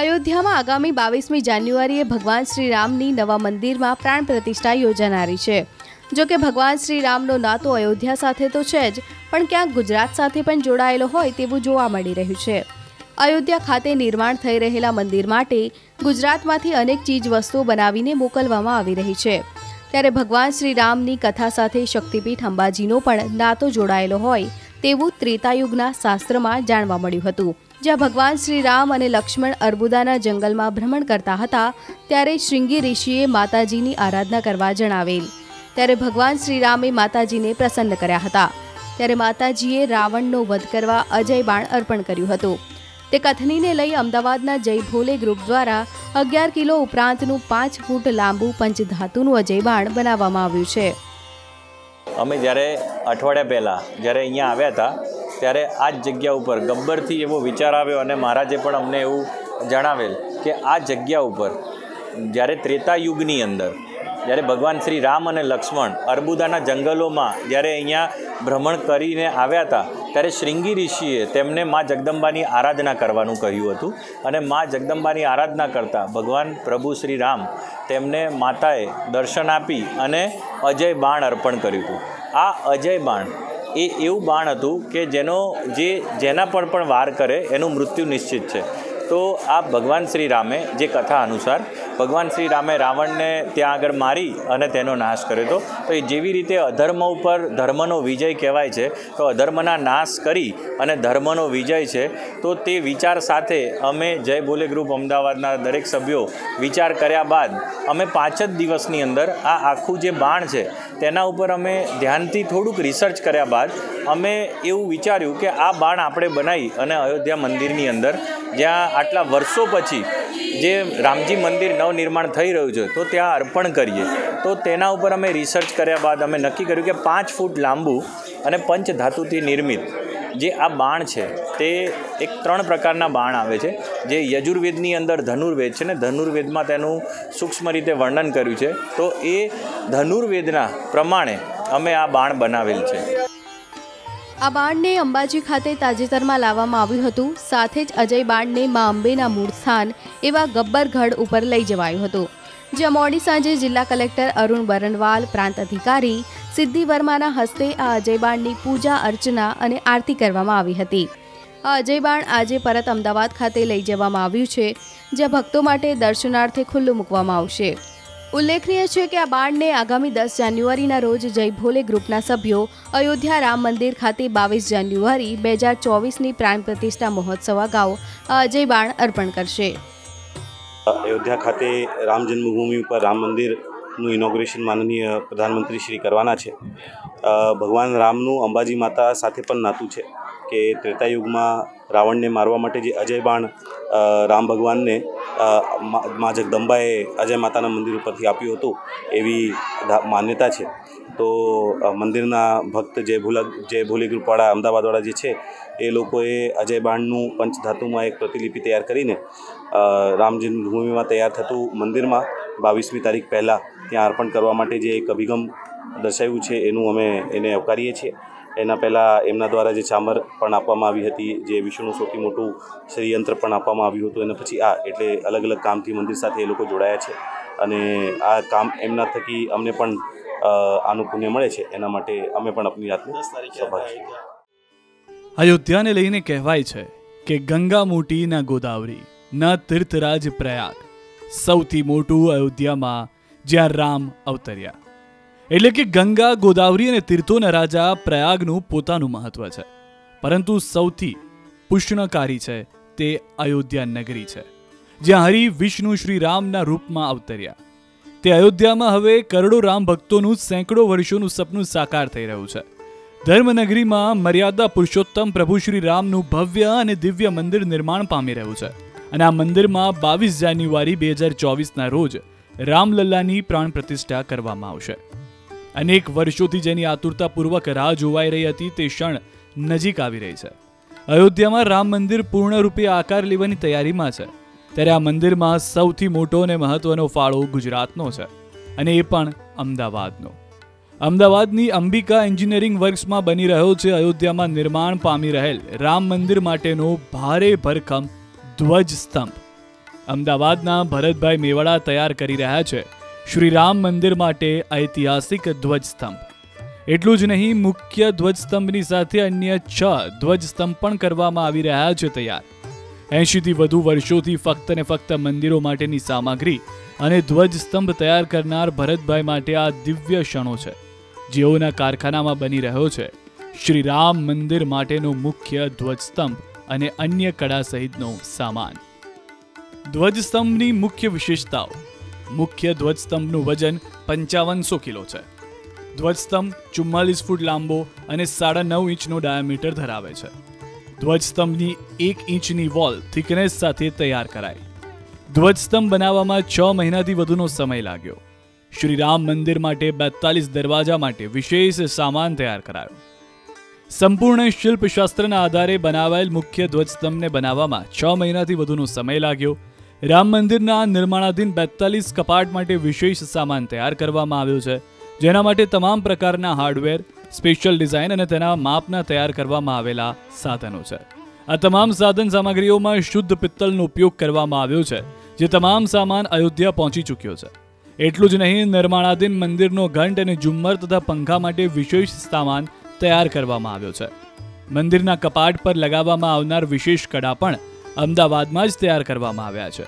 અયોધ્યામાં આગામી બાવીસમી જાન્યુઆરીએ ભગવાન શ્રી રામની નવા મંદિરમાં પ્રાણ પ્રતિષ્ઠા યોજાનારી છે જો કે ભગવાન શ્રી રામનો નાતો અયોધ્યા સાથે તો છે જ પણ ક્યાંક ગુજરાત સાથે પણ જોડાયેલો હોય તેવું જોવા મળી રહ્યું છે અયોધ્યા ખાતે નિર્માણ થઈ રહેલા મંદિર માટે ગુજરાતમાંથી અનેક ચીજ વસ્તુઓ બનાવીને મોકલવામાં આવી રહી છે ત્યારે ભગવાન શ્રી રામની કથા સાથે શક્તિપીઠ અંબાજીનો પણ નાતો જોડાયેલો હોય તેવું ત્રેતાયુગના શાસ્ત્રમાં જાણવા મળ્યું હતું જ્યાં ભગવાન શ્રી રામ અને લક્ષ્મણ અર્બુદાના જંગલમાં ભ્રમણ કરતા હતા ત્યારે શ્રીંગી ઋષિએ માતાજીની આરાધના કરવા જણાવેલ ત્યારે ભગવાન શ્રી રામે માતાજીને પ્રસન્ન કર્યા હતા ત્યારે માતાજીએ રાવણનો વધ કરવા અજય બાણ અર્પણ કર્યું હતું તે કથનીને લઈ અમદાવાદના જય ભોલે ગ્રુપ દ્વારા અગિયાર કિલો ઉપરાંતનું પાંચ ફૂટ લાંબુ પંચધાતુનું બાણ બનાવવામાં આવ્યું છે અમે જ્યારે અઠવાડિયા પહેલાં જ્યારે અહીંયા આવ્યા હતા ત્યારે આ જ જગ્યા ઉપર ગબ્બરથી એવો વિચાર આવ્યો અને મહારાજે પણ અમને એવું જણાવેલ કે આ જગ્યા ઉપર જ્યારે ત્રેતા યુગની અંદર જ્યારે ભગવાન શ્રી રામ અને લક્ષ્મણ અર્બુદાના જંગલોમાં જ્યારે અહીંયા ભ્રમણ કરીને આવ્યા હતા ત્યારે શ્રીંગી ઋષિએ તેમને મા જગદંબાની આરાધના કરવાનું કહ્યું હતું અને મા જગદંબાની આરાધના કરતા ભગવાન પ્રભુ શ્રી રામ તેમને માતાએ દર્શન આપી અને અજય બાણ અર્પણ કર્યું હતું આ અજય બાણ એ એવું બાણ હતું કે જેનો જે જેના પર પણ વાર કરે એનું મૃત્યુ નિશ્ચિત છે તો આ ભગવાન શ્રી રામે જે કથા અનુસાર ભગવાન શ્રી રામે રાવણને ત્યાં આગળ મારી અને તેનો નાશ કર્યો હતો તો એ જેવી રીતે અધર્મ ઉપર ધર્મનો વિજય કહેવાય છે તો અધર્મના નાશ કરી અને ધર્મનો વિજય છે તો તે વિચાર સાથે અમે જય બોલે ગ્રુપ અમદાવાદના દરેક સભ્યો વિચાર કર્યા બાદ અમે પાંચ જ દિવસની અંદર આ આખું જે બાણ છે તેના ઉપર અમે ધ્યાનથી થોડુંક રિસર્ચ કર્યા બાદ અમે એવું વિચાર્યું કે આ બાણ આપણે બનાવી અને અયોધ્યા મંદિરની અંદર જ્યાં આટલા વર્ષો પછી જે રામજી મંદિર નવનિર્માણ થઈ રહ્યું છે તો ત્યાં અર્પણ કરીએ તો તેના ઉપર અમે રિસર્ચ કર્યા બાદ અમે નક્કી કર્યું કે પાંચ ફૂટ લાંબુ અને પંચધાતુથી નિર્મિત જે આ બાણ છે તે એક ત્રણ પ્રકારના બાણ આવે છે જે યજુર્વેદની અંદર ધનુર્વેદ છે ને ધનુર્વેદમાં તેનું સૂક્ષ્મ રીતે વર્ણન કર્યું છે તો એ ધનુર્વેદના પ્રમાણે અમે આ બાણ બનાવેલ છે આ બાણને અંબાજી ખાતે તાજેતરમાં લાવવામાં આવ્યું હતું સાથે જ અજય બાણને મા અંબેના મૂળ સ્થાન એવા ગબ્બરગઢ ઉપર લઈ જવાયું હતું જ્યાં મોડી સાંજે જિલ્લા કલેક્ટર અરુણ બરણવાલ પ્રાંત અધિકારી સિદ્ધિ વર્માના હસ્તે આ અજય બાણની પૂજા અર્ચના અને આરતી કરવામાં આવી હતી આ અજય બાણ આજે પરત અમદાવાદ ખાતે લઈ જવામાં આવ્યું છે જ્યાં ભક્તો માટે દર્શનાર્થે ખુલ્લું મૂકવામાં આવશે ઉલ્લેખનીય છે કે આ બાળને આગામી દસ જાન્યુઆરીના રોજ જય ભોલે ગ્રુપના સભ્યો અયોધ્યા રામ મંદિર ખાતે બાવીસ જાન્યુઆરી બે હજાર ચોવીસની પ્રાણ પ્રતિષ્ઠા મહોત્સવ અગાઉ અજય બાણ અર્પણ કરશે અયોધ્યા ખાતે રામ જન્મભૂમિ ઉપર રામ મંદિરનું ઇનોગ્રેશન માનનીય પ્રધાનમંત્રી શ્રી કરવાના છે ભગવાન રામનું અંબાજી માતા સાથે પણ નાતું છે કે ત્રેતાયુગમાં રાવણને મારવા માટે જે અજય બાણ રામ ભગવાનને મા જગદંબાએ અજય માતાના મંદિર ઉપરથી આપ્યું હતું એવી માન્યતા છે તો મંદિરના ભક્ત જય ભૂલા જય ભોલી ગ્રુપવાળા અમદાવાદવાળા જે છે એ લોકોએ અજય બાણનું પંચધાતુમાં એક પ્રતિલિપિ તૈયાર કરીને રામજન્મભૂમિમાં તૈયાર થતું મંદિરમાં બાવીસમી તારીખ પહેલાં ત્યાં અર્પણ કરવા માટે જે એક અભિગમ દર્શાવ્યું છે એનું અમે એને આવકારીએ છીએ એના પહેલાં એમના દ્વારા જે ચામર પણ આપવામાં આવી હતી જે વિષ્ણુનું સૌથી મોટું ષડયંત્ર પણ આપવામાં આવ્યું હતું અને પછી આ એટલે અલગ અલગ કામથી મંદિર સાથે એ લોકો જોડાયા છે અને આ કામ એમના થકી અમને પણ આનું પુણ્ય મળે છે એના માટે અમે પણ આપની રાતને અયોધ્યાને લઈને કહેવાય છે કે ગંગા મોટી ના ગોદાવરી ના તીર્થરાજ પ્રયાગ સૌથી મોટું અયોધ્યામાં જ્યાં રામ અવતર્યા એટલે કે ગંગા ગોદાવરી અને તીર્થોના રાજા પ્રયાગનું પોતાનું મહત્વ છે પરંતુ સૌથી પુષ્ણકારી છે તે અયોધ્યા નગરી છે જ્યાં હરિ વિષ્ણુ શ્રી રામના રૂપમાં અવતર્યા તે અયોધ્યામાં હવે કરોડો રામ ભક્તોનું સેંકડો વર્ષોનું સપનું સાકાર થઈ રહ્યું છે ધર્મનગરીમાં મર્યાદા પુરુષોત્તમ પ્રભુ શ્રી રામનું ભવ્ય અને દિવ્ય મંદિર નિર્માણ પામી રહ્યું છે અને આ મંદિરમાં બાવીસ જાન્યુઆરી બે હજાર ચોવીસના રોજ રામલલ્લાની પ્રાણ પ્રતિષ્ઠા કરવામાં આવશે અનેક વર્ષોથી જેની આતુરતાપૂર્વક રાહ જોવાઈ રહી હતી તે ક્ષણ નજીક આવી રહી છે અયોધ્યામાં રામ મંદિર પૂર્ણરૂપે આકાર લેવાની તૈયારીમાં છે ત્યારે આ મંદિરમાં સૌથી મોટો અને મહત્વનો ફાળો ગુજરાતનો છે અને એ પણ અમદાવાદનો અમદાવાદની અંબિકા એન્જિનિયરિંગ વર્ક્સમાં બની રહ્યો છે અયોધ્યામાં નિર્માણ પામી રહેલ રામ મંદિર માટેનો ભારે ભરખમ ધ્વજ સ્તંભ અમદાવાદના ભરતભાઈ મેવાડા તૈયાર કરી રહ્યા છે શ્રી રામ મંદિર માટે ઐતિહાસિક ધ્વજસ્તંભ એટલું જ નહીં મુખ્ય ધ્વજસ્તંભની સાથે અન્ય છ ધ્વજસ્તંભ પણ કરવામાં આવી રહ્યા છે તૈયાર એંશીથી વધુ વર્ષોથી ફક્ત ને ફક્ત મંદિરો માટેની સામગ્રી અને ધ્વજસ્તંભ તૈયાર કરનાર ભરતભાઈ માટે આ દિવ્ય ક્ષણો છે જેઓના કારખાનામાં બની રહ્યો છે શ્રી રામ મંદિર માટેનો મુખ્ય ધ્વજસ્તંભ અને અન્ય કળા સહિતનો સામાન ધ્વજસ્તંભની મુખ્ય વિશેષતાઓ મુખ્ય ધ્વજસ્તંભનું વજન પંચાવનસો કિલો છે ધ્વજસ્તંભ ચુમ્માલીસ ફૂટ લાંબો અને સાડા નવ ઇંચનો ડાયામીટર ધરાવે છે ધ્વજસ્તંભની એક ઇંચની વોલ થિકનેસ સાથે તૈયાર કરાઈ ધ્વજસ્તંભ બનાવવામાં છ મહિનાથી વધુનો સમય લાગ્યો શ્રી રામ મંદિર માટે બેતાલીસ દરવાજા માટે વિશેષ સામાન તૈયાર કરાયો સંપૂર્ણ શિલ્પશાસ્ત્રના આધારે બનાવાયેલ મુખ્ય ધ્વજસ્તંભને બનાવવામાં છ મહિનાથી વધુનો સમય લાગ્યો રામ મંદિરના નિર્માણાધીન બેતાલીસ કપાટ માટે વિશેષ સામાન તૈયાર કરવામાં આવ્યો છે જેના માટે તમામ પ્રકારના હાર્ડવેર સ્પેશિયલ ડિઝાઇન અને તેના માપના તૈયાર કરવામાં આવેલા સાધનો છે આ તમામ સાધન સામગ્રીઓમાં શુદ્ધ પિત્તલનો ઉપયોગ કરવામાં આવ્યો છે જે તમામ સામાન અયોધ્યા પહોંચી ચૂક્યો છે એટલું જ નહીં નિર્માણાધીન મંદિરનો ઘંટ અને ઝુમ્મર તથા પંખા માટે વિશેષ સામાન તૈયાર કરવામાં આવ્યો છે મંદિરના કપાટ પર લગાવવામાં આવનાર વિશેષ કડા પણ અમદાવાદમાં જ તૈયાર કરવામાં આવ્યા છે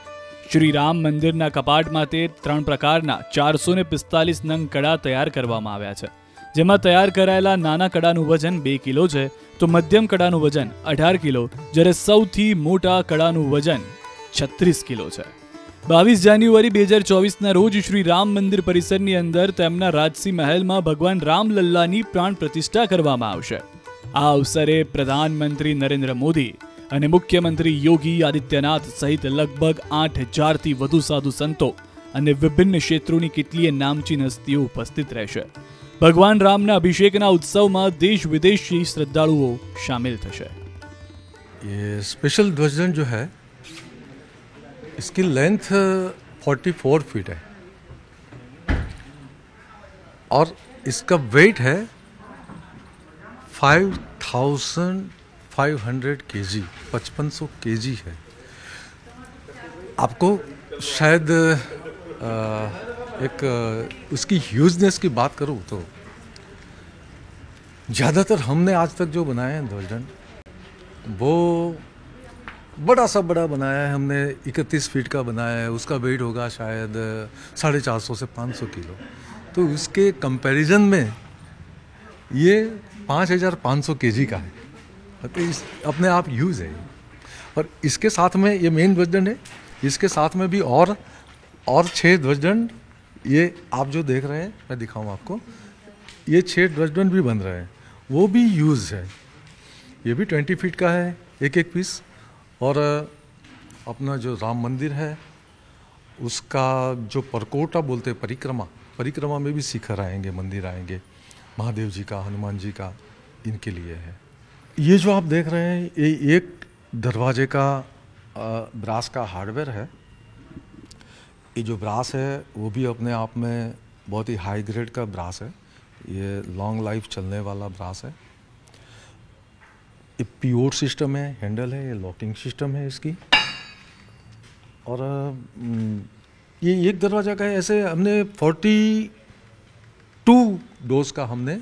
શ્રી રામ મંદિરના કપાટમાં તે ત્રણ પ્રકારના ચારસો ને પિસ્તાલીસ નંગ કડા તૈયાર કરવામાં આવ્યા છે જેમાં તૈયાર કરાયેલા નાના કડાનું વજન બે કિલો છે તો મધ્યમ કડાનું વજન અઢાર કિલો જ્યારે સૌથી મોટા કડાનું વજન છત્રીસ કિલો છે બાવીસ જાન્યુઆરી બે હજાર ચોવીસના રોજ શ્રી રામ મંદિર પરિસરની અંદર તેમના રાજસિંહ મહેલમાં ભગવાન રામલલ્લાની પ્રાણ પ્રતિષ્ઠા કરવામાં આવશે આ અવસરે પ્રધાનમંત્રી નરેન્દ્ર મોદી અને મુખ્યમંત્રી યોગી આદિત્યનાથ સહિત લગભગ 8000 થી વધુ સાધુ સંતો અને વિભિન્ન ક્ષેત્રોની કેટલીય નામચીન हस्तીઓ ઉપસ્થિત રહેશે ભગવાન રામના અભિષેકના ઉત્સવમાં દેશ વિદેશી શ્રદ્ધાળુઓ સામેલ થશે એ સ્પેશિયલ ધ્વજદંડ જો હે اسકી લેન્થ 44 ફીટ હે ઓર ઇસકા વેટ હે 5000 फाइव हंड्रेड के जी पचपन सौ के जी है आपको शायद आ, एक उसकी ह्यूजनेस की बात करूँ तो ज़्यादातर हमने आज तक जो बनाए हैं दर्जन वो बड़ा सा बड़ा बनाया है हमने 31 फीट का बनाया है उसका वेट होगा शायद साढ़े चार सौ से पाँच सौ किलो तो उसके कंपैरिजन में ये पाँच हज़ार पाँच सौ के जी का है तो इस अपने आप यूज़ है और इसके साथ में ये मेन ध्वजदंड है इसके साथ में भी और और छः ध्वजदंड ये आप जो देख रहे हैं मैं दिखाऊँ आपको ये छः ध्वजदंड भी बन रहे हैं वो भी यूज़ है ये भी ट्वेंटी फीट का है एक एक पीस और अपना जो राम मंदिर है उसका जो परकोटा बोलते हैं परिक्रमा परिक्रमा में भी शिखर आएंगे मंदिर आएंगे महादेव जी का हनुमान जी का इनके लिए है ये जो आप देख रहे हैं ये एक दरवाजे का ब्रास का हार्डवेयर है ये जो ब्रास है वो भी अपने आप में बहुत ही हाई ग्रेड का ब्रास है ये लॉन्ग लाइफ चलने वाला ब्रास है ये प्योर सिस्टम है हैंडल है ये लॉकिंग सिस्टम है इसकी और ये एक दरवाज़ा का है ऐसे हमने 42 डोज का हमने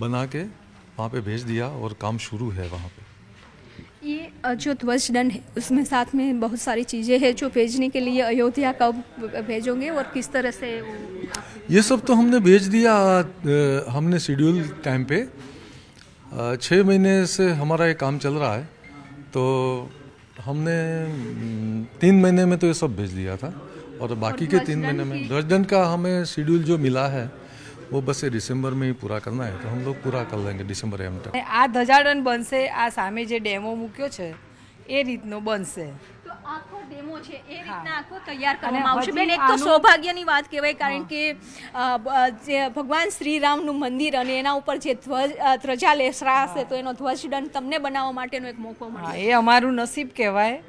बना के वहाँ पे भेज दिया और काम शुरू है वहाँ पे ये जो ध्वज दंड है उसमें साथ में बहुत सारी चीज़ें हैं जो भेजने के लिए अयोध्या कब भेजोगे और किस तरह से ये सब तो हमने भेज दिया हमने शेड्यूल टाइम पे छः महीने से हमारा ये काम चल रहा है तो हमने तीन महीने में तो ये सब भेज दिया था और बाकी और के तीन महीने में ध्वज दंड का हमें शेड्यूल जो मिला है वो बस दिसंबर में ही पूरा करना है तो हम लोग पूरा कर लेंगे दिसंबर એમ તક આ ધજાડન બનશે આ સામે જે ડેમો મૂક્યો છે એ રીતનો બનશે તો આખો ડેમો છે એ રીતના આખો તૈયાર કરવામાં આવશે બેન એક તો સૌભાગ્યની વાત કહેવાય કારણ કે જે ભગવાન શ્રી રામનું મંદિર અને એના ઉપર જે ધ્વજ ધ્વજા લેસરા હશે તો એનો ધ્વજદંડ તમને બનાવવા માટેનો એક મોકો મળે એ અમારું નસીબ કહેવાય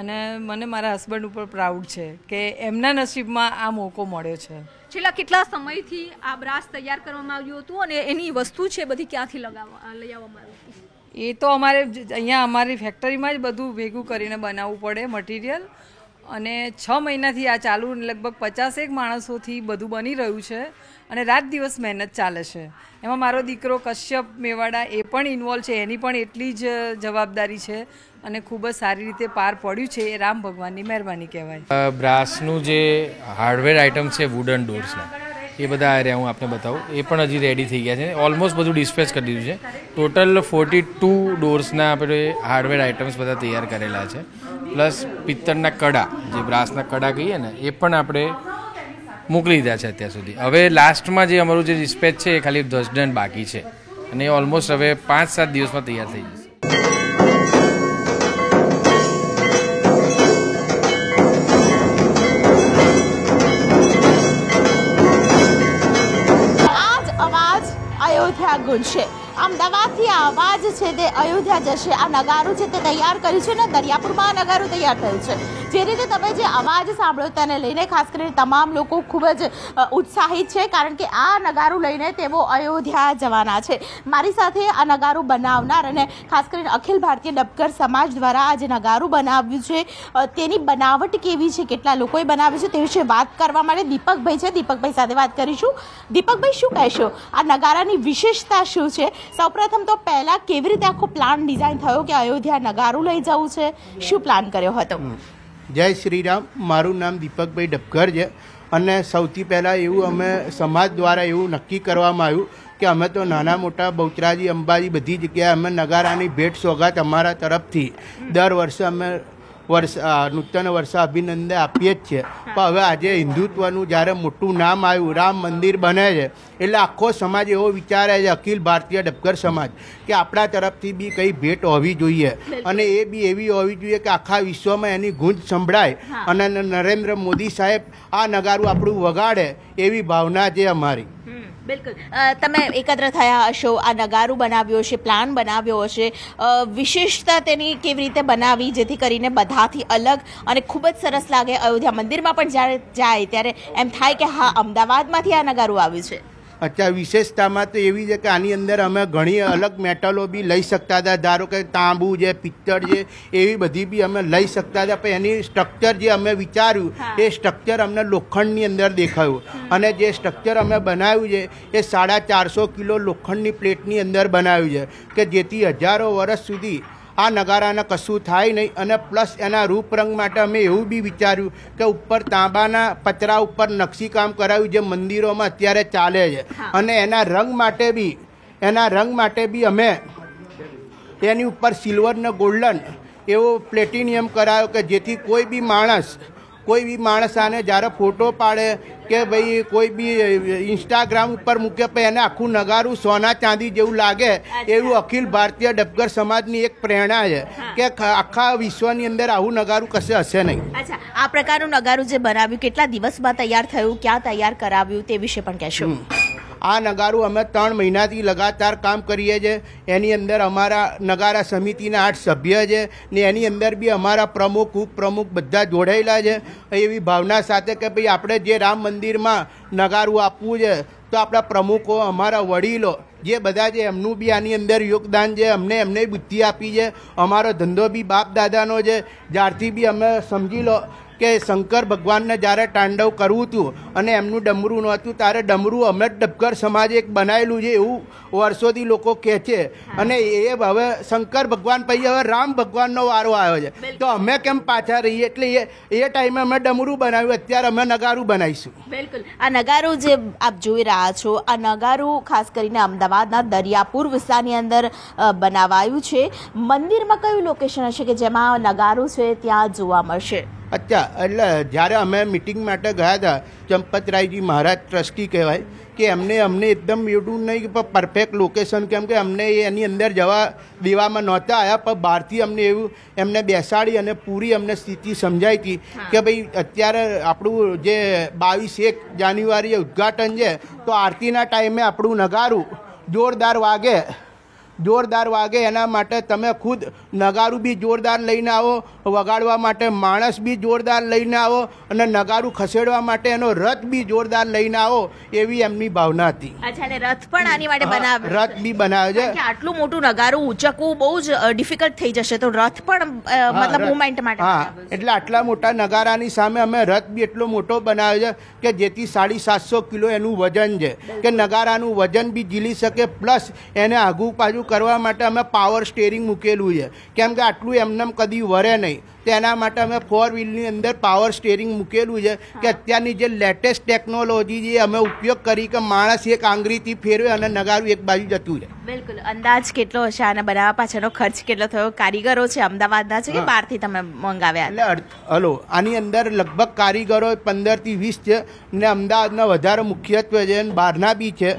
અને મને મારા હસબન્ડ ઉપર પ્રાઉડ છે કે એમના નસીબમાં આ મોકો મળ્યો છે છેલ્લા કેટલા સમયથી આ બ્રાસ તૈયાર કરવામાં આવ્યું હતું અને એની વસ્તુ છે બધી ક્યાંથી લગાવવા લઈ આવવામાં એ તો અમારે અહીંયા અમારી ફેક્ટરીમાં જ બધું ભેગું કરીને બનાવવું પડે મટીરિયલ અને છ મહિનાથી આ ચાલુ લગભગ પચાસેક માણસોથી બધું બની રહ્યું છે અને રાત દિવસ મહેનત ચાલે છે એમાં મારો દીકરો કશ્યપ મેવાડા એ પણ ઇન્વોલ્વ છે એની પણ એટલી જ જવાબદારી છે અને ખૂબ જ સારી રીતે પાર પડ્યું છે એ રામ ભગવાનની મહેરબાની કહેવાય બ્રાસનું જે હાર્ડવેર આઇટમ છે વુડન ડોર્સના એ બધા રહ્યા હું આપને બતાવું એ પણ હજી રેડી થઈ ગયા છે ઓલમોસ્ટ બધું ડિસ્પેસ કરી દીધું છે ટોટલ ફોર્ટી ટુ ડોર્સના આપણે હાર્ડવેર આઇટમ્સ બધા તૈયાર કરેલા છે પ્લસ પિત્તળના કડા જે બ્રાસના કડા કહીએ ને એ પણ આપણે મોકલી દીધા છે અત્યાર સુધી હવે લાસ્ટમાં જે અમારું જે ડિસ્પેચ છે એ ખાલી ધ્વજદન બાકી છે અને એ ઓલમોસ્ટ હવે પાંચ સાત દિવસમાં તૈયાર થઈ જશે આમ અમદાવાદથી આ અવાજ છે તે અયોધ્યા જશે આ નગારું છે તે તૈયાર કર્યું છે ને દરિયાપુરમાં આ નગારું તૈયાર થયું છે જે રીતે તમે જે અવાજ સાંભળો તેને લઈને ખાસ કરીને તમામ લોકો ખૂબ જ ઉત્સાહિત છે કારણ કે આ નગારું લઈને તેઓ અયોધ્યા જવાના છે મારી સાથે આ નગારું બનાવનાર અને ખાસ કરીને અખિલ ભારતીય ડબકર સમાજ દ્વારા આ જે નગારું બનાવ્યું છે તેની બનાવટ કેવી છે કેટલા લોકોએ બનાવ્યું છે તે વિશે વાત કરવા માટે દીપકભાઈ છે દીપકભાઈ સાથે વાત કરીશું દીપકભાઈ શું કહેશો આ નગારાની વિશેષતા શું છે સૌપ્રથમ તો પહેલાં કેવી રીતે આખો પ્લાન ડિઝાઇન થયો કે અયોધ્યા નગારું લઈ જવું છે શું પ્લાન કર્યો હતો જય શ્રી રામ મારું નામ દીપકભાઈ ડબગર છે અને સૌથી પહેલાં એવું અમે સમાજ દ્વારા એવું નક્કી કરવામાં આવ્યું કે અમે તો નાના મોટા બહુચરાજી અંબાજી બધી જગ્યાએ અમે નગારાની ભેટ સોગાત અમારા તરફથી દર વર્ષે અમે વર્ષ નૂતન વર્ષ અભિનંદન આપીએ જ છે પણ હવે આજે હિન્દુત્વનું જ્યારે મોટું નામ આવ્યું રામ મંદિર બને છે એટલે આખો સમાજ એવો વિચારે છે અખિલ ભારતીય ડબગર સમાજ કે આપણા તરફથી બી કંઈ ભેટ હોવી જોઈએ અને એ બી એવી હોવી જોઈએ કે આખા વિશ્વમાં એની ગુંજ સંભળાય અને નરેન્દ્ર મોદી સાહેબ આ નગારું આપણું વગાડે એવી ભાવના છે અમારી બિલકુલ તમે એકત્ર થયા હશો આ નગારું બનાવ્યો હશે પ્લાન બનાવ્યો હશે વિશેષતા તેની કેવી રીતે બનાવી જેથી કરીને બધાથી અલગ અને ખૂબ જ સરસ લાગે અયોધ્યા મંદિરમાં પણ જ્યારે જાય ત્યારે એમ થાય કે હા અમદાવાદમાંથી આ નગારું આવ્યું છે અત્યારે વિશેષતામાં તો એવી છે કે આની અંદર અમે ઘણી અલગ મેટલો બી લઈ શકતા હતા ધારો કે તાંબુ છે પિત્તળ છે એવી બધી બી અમે લઈ શકતા હતા પણ એની સ્ટ્રક્ચર જે અમે વિચાર્યું એ સ્ટ્રક્ચર અમને લોખંડની અંદર દેખાયું અને જે સ્ટ્રક્ચર અમે બનાવ્યું છે એ સાડા ચારસો કિલો લોખંડની પ્લેટની અંદર બનાવ્યું છે કે જેથી હજારો વર્ષ સુધી આ નગારાના કશું થાય નહીં અને પ્લસ એના રૂપરંગ માટે અમે એવું બી વિચાર્યું કે ઉપર તાંબાના પતરા ઉપર નકશીકામ કરાવ્યું જે મંદિરોમાં અત્યારે ચાલે છે અને એના રંગ માટે બી એના રંગ માટે બી અમે એની ઉપર સિલ્વર ને ગોલ્ડન એવો પ્લેટિનિયમ કરાયો કે જેથી કોઈ બી માણસ કોઈ બી માણસ આને જ્યારે ફોટો પાડે કે ભાઈ કોઈ બી ઇન્સ્ટાગ્રામ ઉપર મૂકે પછી એને આખું નગારું સોના ચાંદી જેવું લાગે એવું અખિલ ભારતીય ડબગર સમાજની એક પ્રેરણા છે કે આખા વિશ્વની અંદર આવું નગારું કશે હશે નહીં આ પ્રકારનું નગારું જે બનાવ્યું કેટલા દિવસમાં તૈયાર થયું ક્યાં તૈયાર કરાવ્યું તે વિશે પણ કહેશો આ નગારું અમે ત્રણ મહિનાથી લગાતાર કામ કરીએ છીએ એની અંદર અમારા નગારા સમિતિના આઠ સભ્ય છે ને એની અંદર બી અમારા પ્રમુખ ઉપપ્રમુખ બધા જોડાયેલા છે એવી ભાવના સાથે કે ભાઈ આપણે જે રામ મંદિરમાં નગારું આપવું છે તો આપણા પ્રમુખો અમારા વડીલો જે બધા જે એમનું બી આની અંદર યોગદાન છે અમને એમને બુદ્ધિ આપી છે અમારો ધંધો બી બાપ દાદાનો છે જ્યારથી બી અમે સમજી લો કે શંકર ભગવાનને જ્યારે તાંડવ કરવું હતું અને એમનું ડમરું નહોતું ત્યારે ડમરું અમે ડબગર સમાજ એક બનાવેલું છે એવું વર્ષોથી લોકો કહે છે અને એ હવે શંકર ભગવાન પછી હવે રામ ભગવાનનો વારો આવ્યો છે તો અમે કેમ પાછા રહીએ એટલે એ એ ટાઈમે અમે ડમરું બનાવ્યું અત્યારે અમે નગારું બનાવીશું બિલકુલ આ નગારું જે આપ જોઈ રહ્યા છો આ નગારું ખાસ કરીને અમદાવાદ અમદાવાદના દરિયાપુર વિસ્તારની અંદર બનાવાયું છે મંદિરમાં કયું લોકેશન હશે કે જેમાં નગારું છે ત્યાં જોવા મળશે અચ્છા એટલે જ્યારે અમે મિટિંગ માટે ગયા હતા ચંપતરાયજી મહારાજ ટ્રસ્ટી કહેવાય કે એમને અમને એકદમ એવું નહીં કે પરફેક્ટ લોકેશન કેમ કે અમને એની અંદર જવા દેવામાં નહોતા આવ્યા પણ બહારથી અમને એવું એમને બેસાડી અને પૂરી અમને સ્થિતિ સમજાઈ હતી કે ભાઈ અત્યારે આપણું જે બાવીસ એક જાન્યુઆરીએ ઉદ્ઘાટન છે તો આરતીના ટાઈમે આપણું નગારું જોરદાર વાગે જોરદાર વાગે એના માટે તમે ખુદ નગારું બી જોરદાર લઈને આવો વગાડવા માટે માણસ બી જોરદાર લઈને આવો અને નગારું ખસેડવા માટે એનો રથ બી જોરદાર લઈને આવો એવી એમની ભાવના હતી રથ પણ આની માટે બનાવ રથ બી બનાવે છે આટલું મોટું નગારું ઉચકવું બહુ જ ડિફિકલ્ટ થઈ જશે તો રથ પણ મતલબ મુવમેન્ટ માટે હા એટલે આટલા મોટા નગારાની સામે અમે રથ બી એટલો મોટો બનાવ્યો છે કે જેથી સાડી સાતસો કિલો એનું વજન છે કે નગારાનું વજન બી ઝીલી શકે પ્લસ એને આગુ પાછું કરવા માટે અમે પાવર સ્ટેરિંગ મૂકેલું છે કેમ કે આટલું એમનેમ કદી વરે નહીં તેના માટે અમે ફોર વ્હીલની અંદર પાવર સ્ટેરિંગ મૂકેલું છે કે અત્યારની જે લેટેસ્ટ ટેકનોલોજી જે અમે ઉપયોગ કરી કે માણસ એક આંગળીથી ફેરવે અને નગારું એક બાજુ જતું છે બિલકુલ અંદાજ કેટલો હશે આને બનાવવા પાછળનો ખર્ચ કેટલો થયો કારીગરો છે અમદાવાદના છે કે બહારથી તમે મંગાવ્યા એટલે હલો આની અંદર લગભગ કારીગરો પંદરથી વીસ છે ને અમદાવાદના વધારે મુખ્યત્વે છે અને બહારના બી છે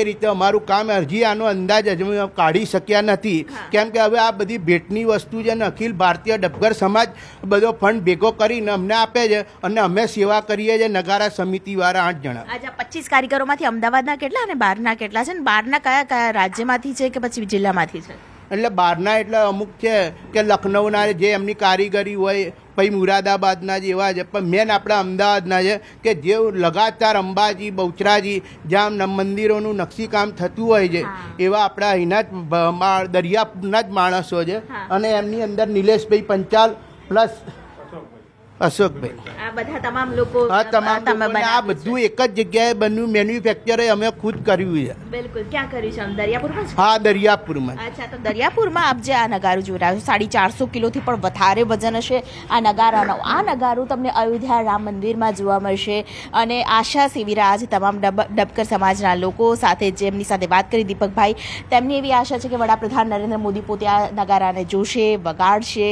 એ રીતે અમારું કામ હજી આનો અંદાજ હજી કાઢી શક્યા નથી કેમ કે હવે આ બધી ભેટની વસ્તુ છે ને અખિલ ભારતીય ડબગર સમાજ બધો ફંડ ભેગો કરીને અમને આપે છે અને અમે સેવા કરીએ છીએ નગારા સમિતિવાળા આઠ જણા આજે પચીસ કારીગરોમાંથી અમદાવાદના કેટલા અને બહારના કેટલા છે અને બહારના કયા કયા રાજ્યમાંથી છે કે પછી જિલ્લામાંથી છે એટલે બહારના એટલે અમુક છે કે લખનઉના જે એમની કારીગરી હોય પછી મુરાદાબાદના જેવા છે પણ મેન આપણા અમદાવાદના છે કે જે લગાતાર અંબાજી બહુચરાજી જ્યાં મંદિરોનું નકશીકામ થતું હોય છે એવા આપણા અહીંના જ દરિયાના જ માણસો છે અને એમની અંદર નિલેશભાઈ પંચાલ plus અશોકભાઈ આ બધા તમામ લોકો આ તમામ તમે આ બધું એક જ જગ્યાએ બન્યું મેન્યુફેક્ચર અમે ખુદ કર્યું છે બિલકુલ ક્યાં કર્યું છે દરિયાપુરમાં હા દરિયાપુરમાં અચ્છા તો દરિયાપુરમાં આપ જે આ નગારું જોઈ રહ્યા છો સાડી ચારસો કિલોથી પણ વધારે વજન હશે આ નગારાનો આ નગારું તમને અયોધ્યા રામ મંદિરમાં જોવા મળશે અને આશા સેવીરા આજ તમામ ડબકર સમાજના લોકો સાથે જેમની સાથે વાત કરી દીપકભાઈ તેમની એવી આશા છે કે વડાપ્રધાન નરેન્દ્ર મોદી પોતે આ નગારાને જોશે વગાડશે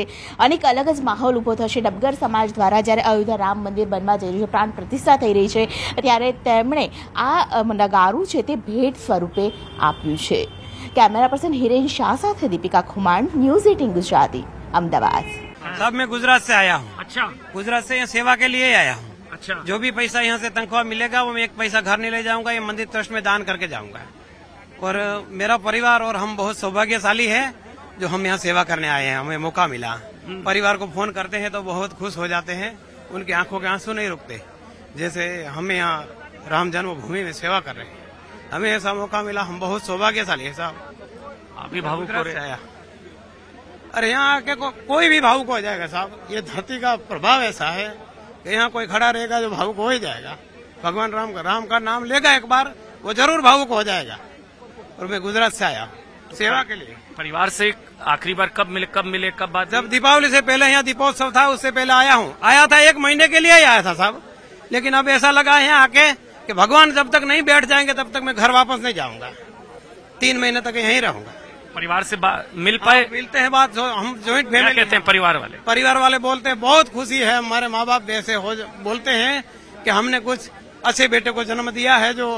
અનેક અલગ જ માહોલ ઊભો થશે ડબગર સમાજ द्वारा જ્યારે अयोध्या राम मंदिर बनवा जा रही है प्राण प्रतिष्ठा થઈ રહી છે ત્યારે તેમણે આ નગારું છે તે ભેટ સ્વરૂપે આપ્યું છે કેમેરા પર્સન હિરેન શાહ સાથે દીપિકા ખુમાણ ન્યૂઝ એટીન ગુજરાતી सब मैं गुजरात से आया हूँ अच्छा गुजरात से यहाँ सेवा के लिए ही आया हूँ अच्छा जो भी पैसा यहाँ से तनख्वाह मिलेगा वो मैं एक पैसा घर नहीं ले जाऊंगा ये मंदिर ट्रस्ट में दान करके जाऊंगा और मेरा परिवार और हम बहुत सौभाग्यशाली है जो हम यहाँ सेवा करने आए हैं हमें मौका मिला परिवार को फोन करते हैं तो बहुत खुश हो जाते हैं उनकी आंखों के आंसू नहीं रुकते जैसे हम यहाँ राम जन्मभूमि में सेवा कर रहे हैं हमें ऐसा मौका मिला हम बहुत सौभाग्यशाली है साहब आप भी भावुक हो आया अरे यहाँ आके को, कोई भी भावुक हो जाएगा साहब ये धरती का प्रभाव ऐसा है कि यहाँ कोई खड़ा रहेगा जो भावुक हो ही जाएगा भगवान राम का राम का नाम लेगा एक बार वो जरूर भावुक हो जाएगा और मैं गुजरात से आया सेवा अच्छा, के लिए परिवार से आखिरी बार कब मिले कब मिले कब बात जब दीपावली से पहले यहाँ दीपोत्सव था उससे पहले आया हूँ आया था एक महीने के लिए ही आया था साहब लेकिन अब ऐसा लगा है आके कि भगवान जब तक नहीं बैठ जाएंगे तब तक मैं घर वापस नहीं जाऊंगा तीन महीने तक यहीं रहूंगा परिवार से मिल पाए हाँ, मिलते हैं बात जो, हम ज्वाइंट फैमिली कहते हैं परिवार वाले परिवार वाले बोलते हैं बहुत खुशी है हमारे माँ बाप जैसे बोलते हैं कि हमने कुछ अच्छे बेटे को जन्म दिया है जो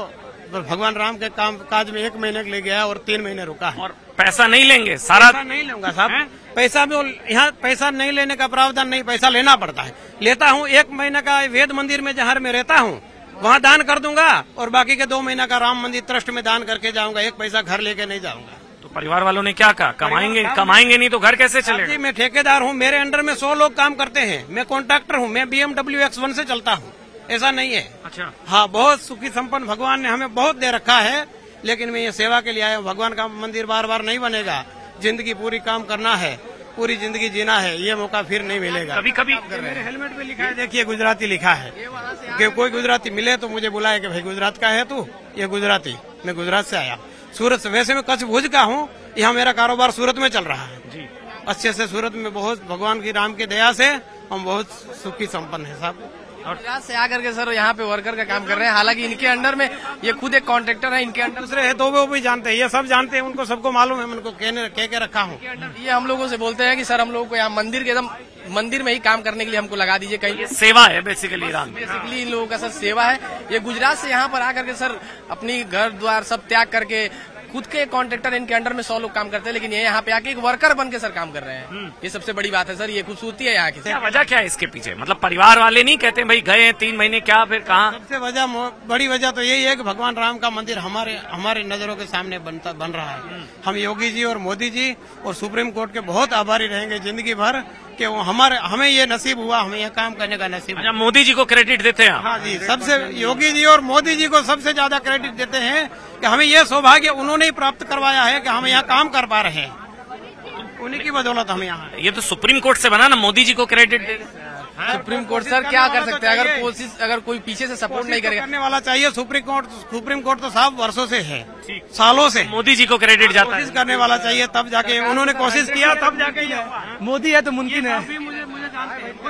भगवान राम के काम काज में एक महीने के लिए गया और तीन महीने रुका है और पैसा नहीं लेंगे सारा नहीं लूंगा साहब पैसा भी यहाँ पैसा नहीं लेने का प्रावधान नहीं पैसा लेना पड़ता है लेता हूँ एक महीने का वेद मंदिर में जहाँ में रहता हूँ वहाँ दान कर दूंगा और बाकी के दो महीना का राम मंदिर ट्रस्ट में दान करके जाऊंगा एक पैसा घर लेके नहीं जाऊंगा तो परिवार वालों ने क्या कहा कमाएंगे कमाएंगे नहीं तो घर कैसे चलेगा जी मैं ठेकेदार हूँ मेरे अंडर में सौ लोग काम करते हैं मैं कॉन्ट्रेक्टर हूँ मैं बी एमडब्ल्यू एक्स वन से चलता हूँ ऐसा नहीं है अच्छा हाँ बहुत सुखी संपन्न भगवान ने हमें बहुत दे रखा है लेकिन मैं ये सेवा के लिए आया हूँ भगवान का मंदिर बार बार नहीं बनेगा जिंदगी पूरी काम करना है पूरी जिंदगी जीना है ये मौका फिर नहीं मिलेगा कभी कभी मेरे हेलमेट पे लिखा है देखिए गुजराती लिखा है कि कोई गुजराती मिले तो मुझे बुलाए कि भाई गुजरात का है तू ये गुजराती मैं गुजरात से आया सूरत से वैसे मैं कच्छ भुज का हूँ यहाँ मेरा कारोबार सूरत में चल रहा है अच्छे से सूरत में बहुत भगवान की राम की दया से हम बहुत सुखी संपन्न है साहब गुजरात से आकर के सर यहाँ पे वर्कर का काम कर रहे हैं हालांकि इनके अंडर में ये खुद एक कॉन्ट्रेक्टर है इनके अंडर दूसरे है तो वो भी जानते हैं ये सब जानते हैं उनको सबको मालूम है उनको कह के, के रखा हूँ ये हम लोगों से बोलते हैं कि सर हम लोगों को यहाँ मंदिर के एकदम मंदिर में ही काम करने के लिए हमको लगा दीजिए कहीं सेवा है बेसिकली ईरान बेसिकली इन लोगों का सर सेवा है ये गुजरात से यहाँ पर आकर के सर अपनी घर द्वार सब त्याग करके खुद के कॉन्ट्रेक्टर इनके अंडर में सौ लोग काम करते हैं लेकिन ये यहाँ पे आके एक वर्कर बन के सर काम कर रहे हैं हम्म। ये सबसे बड़ी बात है सर ये खूबसूरती है यहाँ की वजह क्या है इसके पीछे मतलब परिवार वाले नहीं कहते भाई गए हैं तीन महीने क्या फिर कहा सबसे वजह बड़ी वजह तो यही है की भगवान राम का मंदिर हमारे हमारे नजरों के सामने बनता बन रहा है हम्म। हम योगी जी और मोदी जी और सुप्रीम कोर्ट के बहुत आभारी रहेंगे जिंदगी भर कि वो हमारे हमें ये नसीब हुआ हमें ये काम करने का नसीब अच्छा मोदी जी को क्रेडिट देते हैं हाँ जी सबसे योगी जी और मोदी जी को सबसे ज्यादा क्रेडिट देते हैं कि हमें ये सौभाग्य उन्होंने ही प्राप्त करवाया है कि हम यहाँ काम कर पा रहे हैं उन्हीं की बदौलत हम यहाँ ये तो सुप्रीम कोर्ट से बना ना मोदी जी को क्रेडिट दे हाँ, सुप्रीम तो कोर्ट सर क्या कर सकते हैं तो अगर कोशिश अगर कोई पीछे से सपोर्ट नहीं तो करेगा करने वाला चाहिए सुप्रीम कोर्ट सुप्रीम कोर्ट तो साहब वर्षों से है सालों से मोदी जी को क्रेडिट हाँ, जाता है करने वाला चाहिए तब जाके उन्होंने कोशिश किया तब जाके मोदी है तो मुमकिन है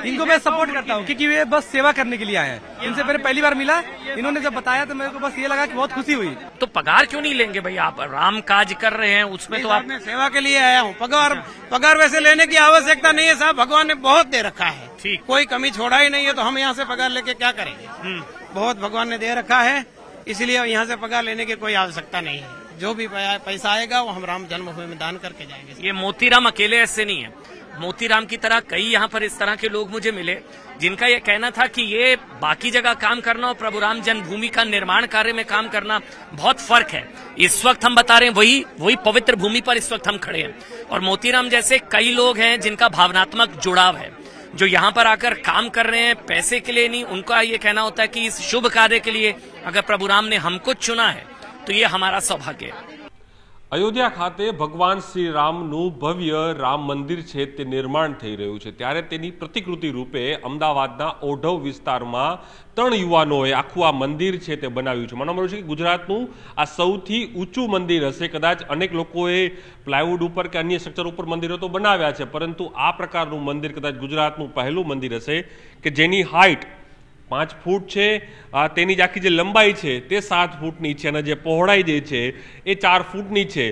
इनको मैं सपोर्ट करता हूँ क्योंकि ये बस सेवा करने के लिए आए हैं इनसे मैंने पहली बार मिला इन्होंने जब बताया तो मेरे को बस ये लगा कि बहुत खुशी हुई तो पगार क्यों नहीं लेंगे भाई आप राम काज कर रहे हैं उसमें तो आप सेवा के लिए आया हूँ पगार पगार वैसे लेने की आवश्यकता नहीं है साहब भगवान ने बहुत दे रखा है ठीक कोई कमी छोड़ा ही नहीं है तो हम यहाँ से पगार लेके क्या करेंगे हम्म। बहुत भगवान ने दे रखा है इसलिए यहाँ से पगार लेने की कोई आवश्यकता नहीं है जो भी पैसा आएगा वो हम राम जन्मभूमि में दान करके जाएंगे ये मोतीराम अकेले ऐसे नहीं है मोतीराम की तरह कई यहाँ पर इस तरह के लोग मुझे मिले जिनका ये कहना था कि ये बाकी जगह काम करना और राम जन्मभूमि का निर्माण कार्य में काम करना बहुत फर्क है इस वक्त हम बता रहे हैं वही वही पवित्र भूमि पर इस वक्त हम खड़े हैं और मोतीराम जैसे कई लोग हैं जिनका भावनात्मक जुड़ाव है जो यहाँ पर आकर काम कर रहे हैं पैसे के लिए नहीं उनका ये कहना होता है कि इस शुभ कार्य के लिए अगर प्रभुराम ने हमको चुना है तो ये हमारा सौभाग्य है અયોધ્યા ખાતે ભગવાન શ્રી રામનું ભવ્ય રામ મંદિર છે તે નિર્માણ થઈ રહ્યું છે ત્યારે તેની પ્રતિકૃતિ રૂપે અમદાવાદના ઓઢવ વિસ્તારમાં ત્રણ યુવાનોએ આખું આ મંદિર છે તે બનાવ્યું છે મને છે કે ગુજરાતનું આ સૌથી ઊંચું મંદિર હશે કદાચ અનેક લોકોએ પ્લાયવુડ ઉપર કે અન્ય સ્ટ્રક્ચર ઉપર મંદિરો તો બનાવ્યા છે પરંતુ આ પ્રકારનું મંદિર કદાચ ગુજરાતનું પહેલું મંદિર હશે કે જેની હાઇટ પાંચ ફૂટ છે આ તેની જ આખી જે લંબાઈ છે તે સાત ફૂટની છે અને જે પહોળાઈ જે છે એ ચાર ફૂટની છે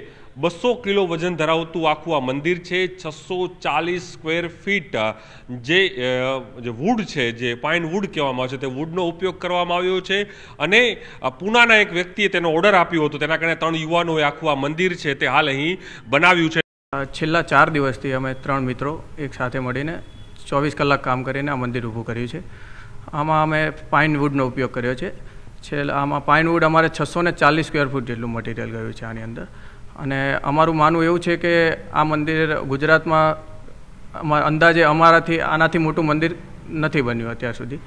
બસો કિલો વજન ધરાવતું આખું આ મંદિર છે છસો ચાલીસ સ્ક્વેર ફીટ જે જે વુડ છે જે પાઇન વુડ કહેવામાં આવે છે તે વુડનો ઉપયોગ કરવામાં આવ્યો છે અને પૂનાના એક વ્યક્તિએ તેનો ઓર્ડર આપ્યો હતો તેના કારણે ત્રણ યુવાનોએ આખું આ મંદિર છે તે હાલ અહીં બનાવ્યું છે છેલ્લા ચાર દિવસથી અમે ત્રણ મિત્રો એક સાથે મળીને ચોવીસ કલાક કામ કરીને આ મંદિર ઊભું કર્યું છે આમાં અમે પાઇનવુડનો ઉપયોગ કર્યો છે છેલ્લા આમાં પાઇનવુડ અમારે છસો ને ચાલીસ સ્ક્વેર ફૂટ જેટલું મટીરિયલ ગયું છે આની અંદર અને અમારું માનવું એવું છે કે આ મંદિર ગુજરાતમાં અંદાજે અમારાથી આનાથી મોટું મંદિર નથી બન્યું અત્યાર સુધી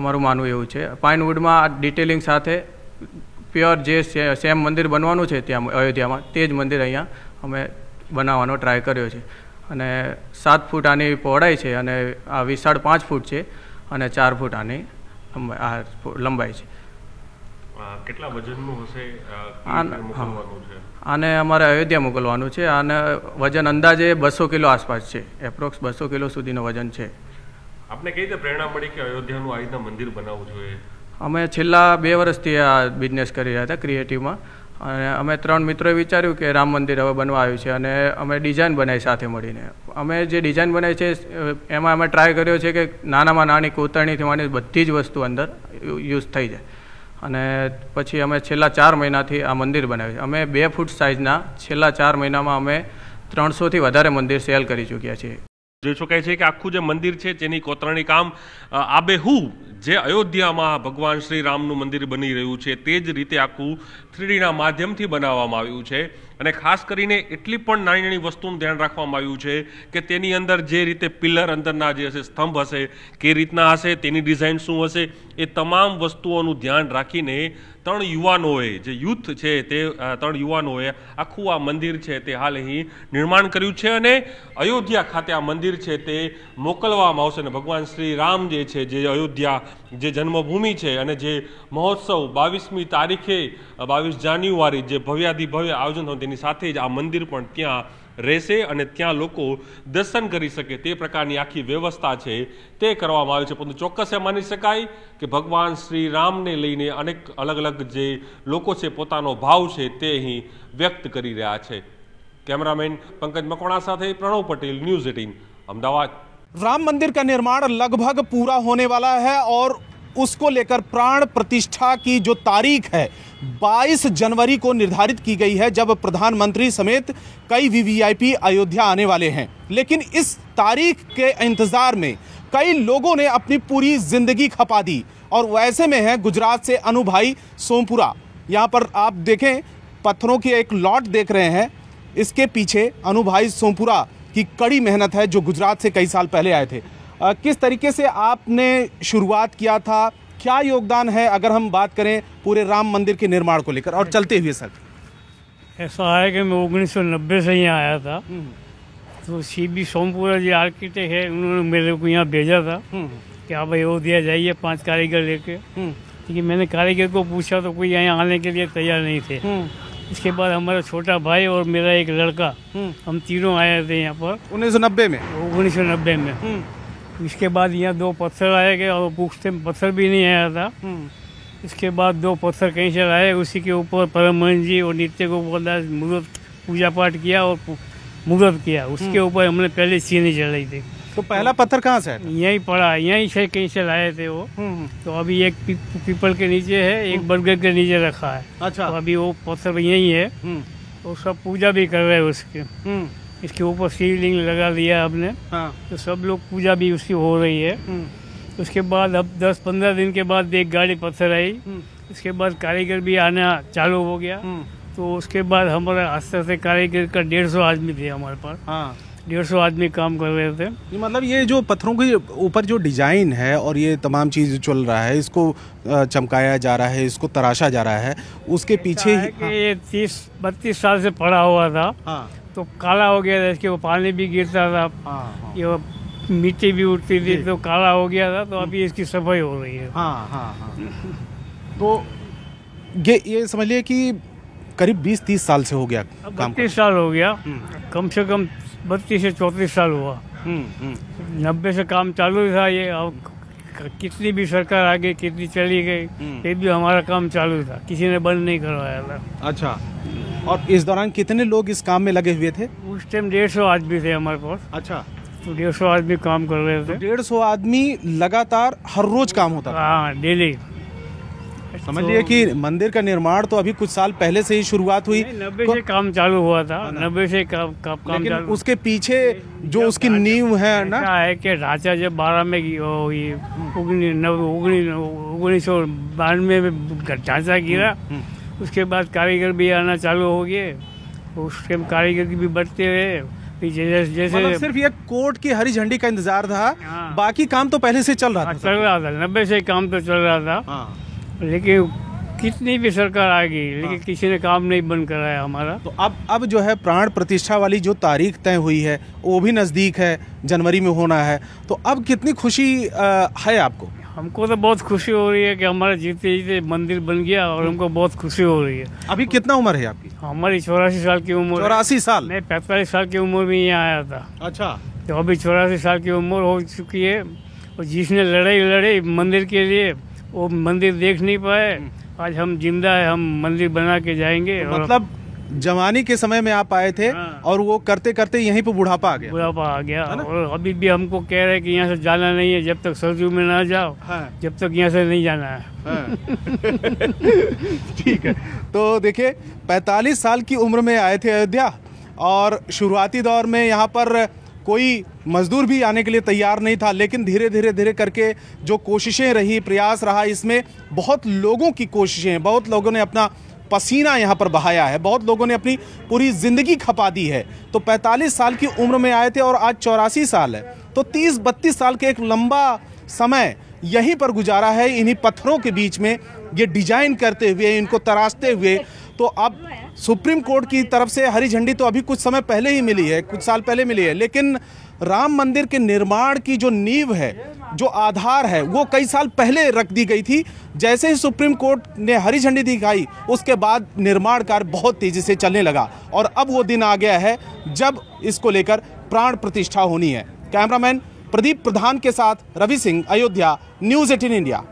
અમારું માનવું એવું છે પાઇનવુડમાં ડિટેલિંગ સાથે પ્યોર જે સેમ મંદિર બનવાનું છે ત્યાં અયોધ્યામાં તે જ મંદિર અહીંયા અમે બનાવવાનો ટ્રાય કર્યો છે અને સાત ફૂટ આની પહોળાઈ છે અને આ વિશાળ પાંચ ફૂટ છે અને ચાર ફૂટ આની લંબાઈ છે કેટલા વજનનું હશે આને અમારે અયોધ્યા મોકલવાનું છે અને વજન અંદાજે બસો કિલો આસપાસ છે એપ્રોક્સ બસો કિલો સુધીનું વજન છે આપને કઈ રીતે પ્રેરણા મળી કે અયોધ્યાનું આ રીતના મંદિર બનાવવું જોઈએ અમે છેલ્લા બે વર્ષથી આ બિઝનેસ કરી રહ્યા હતા ક્રિએટિવમાં અને અમે ત્રણ મિત્રોએ વિચાર્યું કે રામ મંદિર હવે બનવા આવ્યું છે અને અમે ડિઝાઇન બનાવી સાથે મળીને અમે જે ડિઝાઇન બનાવી છે એમાં અમે ટ્રાય કર્યો છે કે નાનામાં નાની કોતરણીથી માની બધી જ વસ્તુ અંદર યુઝ થઈ જાય અને પછી અમે છેલ્લા ચાર મહિનાથી આ મંદિર બનાવ્યું અમે બે ફૂટ સાઇઝના છેલ્લા ચાર મહિનામાં અમે ત્રણસોથી વધારે મંદિર સેલ કરી ચૂક્યા છીએ જોઈ શકાય છે કે આખું જે મંદિર છે તેની કોતરણી કામ આબેહૂબ જે અયોધ્યામાં ભગવાન શ્રી રામનું મંદિર બની રહ્યું છે તે જ રીતે આખું થ્રીડીના માધ્યમથી બનાવવામાં આવ્યું છે અને ખાસ કરીને એટલી પણ નાની નાની વસ્તુનું ધ્યાન રાખવામાં આવ્યું છે કે તેની અંદર જે રીતે પિલર અંદરના જે હશે સ્તંભ હશે કે રીતના હશે તેની ડિઝાઇન શું હશે એ તમામ વસ્તુઓનું ધ્યાન રાખીને ત્રણ યુવાનોએ જે યુથ છે તે ત્રણ યુવાનોએ આખું આ મંદિર છે તે હાલ અહીં નિર્માણ કર્યું છે અને અયોધ્યા ખાતે આ મંદિર છે તે મોકલવામાં આવશે અને ભગવાન શ્રી રામ જે છે જે અયોધ્યા જે જન્મભૂમિ છે અને જે મહોત્સવ બાવીસમી તારીખે બાવીસ જાન્યુઆરી જે ભવ્યાધિ ભવ્ય આયોજન થયું તેની સાથે જ આ મંદિર પણ ત્યાં રહેશે અને ત્યાં લોકો દર્શન કરી શકે તે પ્રકારની આખી વ્યવસ્થા છે તે કરવામાં આવી છે પરંતુ ચોક્કસ એ માની શકાય કે ભગવાન શ્રી રામને લઈને અનેક અલગ અલગ જે લોકો છે પોતાનો ભાવ છે તે અહીં વ્યક્ત કરી રહ્યા છે કેમેરામેન પંકજ મકવાણા સાથે પ્રણવ પટેલ ન્યૂઝ એટીન અમદાવાદ રામ મંદિર કા નિર્માણ લગભગ પૂરા होने वाला है और उसको लेकर प्राण प्रतिष्ठा की जो तारीख है 22 जनवरी को निर्धारित की गई है जब प्रधानमंत्री समेत कई वीवीआईपी अयोध्या आने वाले हैं लेकिन इस तारीख के इंतज़ार में कई लोगों ने अपनी पूरी जिंदगी खपा दी और वैसे में है गुजरात से अनुभाई सोमपुरा यहाँ पर आप देखें पत्थरों की एक लॉट देख रहे हैं इसके पीछे अनुभाई सोमपुरा की कड़ी मेहनत है जो गुजरात से कई साल पहले आए थे किस तरीके से आपने शुरुआत किया था क्या योगदान है अगर हम बात करें पूरे राम मंदिर के निर्माण को लेकर और चलते हुए सर ऐसा है कि मैं उन्नीस से यहाँ आया था हम्म, हम्म। तो C B Sompura ji architect है उन्होंने मेरे को यहाँ भेजा था हम्म, कि आप हाँ अयोध्या जाइए पांच कारीगर लेके लेकिन मैंने कारीगर को पूछा तो कोई यहाँ आने के लिए तैयार नहीं थे इसके बाद हमारा छोटा भाई और मेरा एक लड़का हम तीनों आए थे यहाँ पर उन्नीस में उन्नीस में इसके बाद यहाँ दो पत्थर आए गए और पूछते पत्थर भी नहीं आया था हम्म। इसके बाद दो पत्थर कहीं से लाए उसी के ऊपर परम जी और नित्य को बोला मुहूर्त पूजा पाठ किया और मुहूर्त किया उसके हम्म। ऊपर हमने पहले चीनी चलाई थी तो पहला पत्थर कहाँ से यही पड़ा यही से कहीं से लाए थे वो हम्म, तो अभी एक पी, पीपल के नीचे है एक बर्गर के नीचे रखा है अच्छा तो अभी वो पत्थर यही है और तो सब पूजा भी कर रहे हैं उसके इसके ऊपर शिवलिंग लगा दिया हमने हाँ। तो सब लोग पूजा भी उसकी हो रही है हम्म। उसके बाद अब 10-15 दिन के बाद एक गाड़ी पत्थर आई उसके हम्म। बाद कारीगर भी आना चालू हो गया हम्म। तो उसके बाद हमारा आस्ते आस्ते कारीगर का डेढ़ सौ आदमी थे हमारे पास हाँ। डेढ़ सौ आदमी काम कर रहे थे ये मतलब ये जो पत्थरों के ऊपर जो डिजाइन है और ये तमाम चीज चल रहा है इसको चमकाया जा रहा है इसको तराशा जा रहा है उसके पीछे ही हाँ। ये तीस बत्तीस साल से पड़ा हुआ था हाँ। तो काला हो गया था इसके वो पानी भी गिरता था हाँ, हाँ। ये मिट्टी भी उठती थी तो काला हो गया था तो हम्म। अभी इसकी सफाई हो रही है हाँ हाँ हाँ तो ये ये लिए कि करीब 20-30 साल से हो गया बत्तीस साल हो गया हम्म। कम से कम बत्तीस से चौंतीस साल हुआ हम्म, नब्बे से काम चालू था ये अब कितनी भी सरकार आ गई कितनी चली गई ये भी हमारा काम चालू था किसी ने बंद नहीं करवाया था अच्छा और इस दौरान कितने लोग इस काम में लगे हुए थे उस टाइम डेढ़ सौ आदमी थे हमारे पास अच्छा तो डेढ़ सौ आदमी काम कर रहे थे तो डेढ़ सौ आदमी लगातार हर रोज काम होता था डेली समझ लिए कि मंदिर का निर्माण तो अभी कुछ साल पहले से ही शुरुआत हुई नब्बे से काम चालू हुआ था हाँ नब्बे से काम काम, काम चालू उसके पीछे जो उसकी नींव है ना है कि ढांचा जब बारह में हम्म। उन्नीस सौ बानवे में ढांचा गिरा हम्म, हम्म। उसके बाद कारीगर भी आना चालू हो गए उस टाइम कारीगर की भी बढ़ते हुए जैसे जैसे मतलब सिर्फ ये कोर्ट की हरी झंडी का इंतजार था हाँ। बाकी काम तो पहले से चल रहा हाँ, था चल रहा था नब्बे से काम तो चल रहा था हाँ। लेकिन कितनी भी सरकार आ गई लेकिन किसी ने काम नहीं बंद कराया हमारा तो अब अब जो है प्राण प्रतिष्ठा वाली जो तारीख तय हुई है वो भी नज़दीक है जनवरी में होना है तो अब कितनी खुशी आ, है आपको हमको तो बहुत खुशी हो रही है कि हमारे जीते जीते मंदिर बन गया और हमको बहुत खुशी हो रही है अभी कितना उम्र है आपकी हमारी चौरासी साल की उम्र चौरासी साल मैं पैंतालीस साल की उम्र में यहाँ आया था अच्छा तो अभी चौरासी साल की उम्र हो चुकी है और जिसने लड़ाई लड़ी मंदिर के लिए वो मंदिर देख नहीं पाए हम्म। आज हम जिंदा है हम मंदिर बना के जाएंगे तो मतलब जवानी के समय में आप आए थे हाँ। और वो करते करते यहीं पर बुढ़ापा आ गया बुढ़ापा आ गया और अभी भी हमको कह रहे हैं कि यहाँ से जाना नहीं है जब तक सरजू में ना जाओ हाँ। जब तक यहाँ से नहीं जाना है हाँ। ठीक हाँ। है तो देखिए 45 साल की उम्र में आए थे अयोध्या और शुरुआती दौर में यहाँ पर कोई मजदूर भी आने के लिए तैयार नहीं था लेकिन धीरे धीरे धीरे करके जो कोशिशें रही प्रयास रहा इसमें बहुत लोगों की कोशिशें बहुत लोगों ने अपना पसीना यहाँ पर बहाया है बहुत लोगों ने अपनी पूरी ज़िंदगी खपा दी है तो 45 साल की उम्र में आए थे और आज चौरासी साल है तो 30-32 साल के एक लंबा समय यहीं पर गुजारा है इन्हीं पत्थरों के बीच में ये डिजाइन करते हुए इनको तराशते हुए तो अब सुप्रीम कोर्ट की तरफ से हरी झंडी तो अभी कुछ समय पहले ही मिली है कुछ साल पहले मिली है लेकिन राम मंदिर के निर्माण की जो नींव है जो आधार है वो कई साल पहले रख दी गई थी जैसे ही सुप्रीम कोर्ट ने हरी झंडी दिखाई उसके बाद निर्माण कार्य बहुत तेज़ी से चलने लगा और अब वो दिन आ गया है जब इसको लेकर प्राण प्रतिष्ठा होनी है कैमरामैन प्रदीप प्रधान के साथ Ravi Singh Ayodhya news eighteen India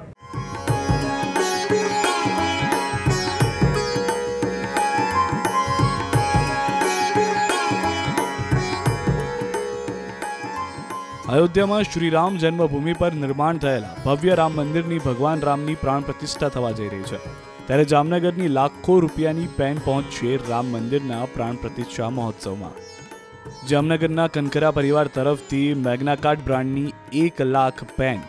અયોધ્યામાં શ્રી રામ જન્મભૂમિ પર નિર્માણ થયેલા ભવ્ય રામ મંદિરની ભગવાન રામની પ્રાણ પ્રતિષ્ઠા થવા જઈ રહી છે ત્યારે જામનગરની લાખો રૂપિયાની પેન પહોંચશે રામ મંદિરના પ્રાણ પ્રતિષ્ઠા મહોત્સવમાં જામનગરના કંકરા પરિવાર તરફથી મેગ્નાકાર્ડ બ્રાન્ડની એક લાખ પેન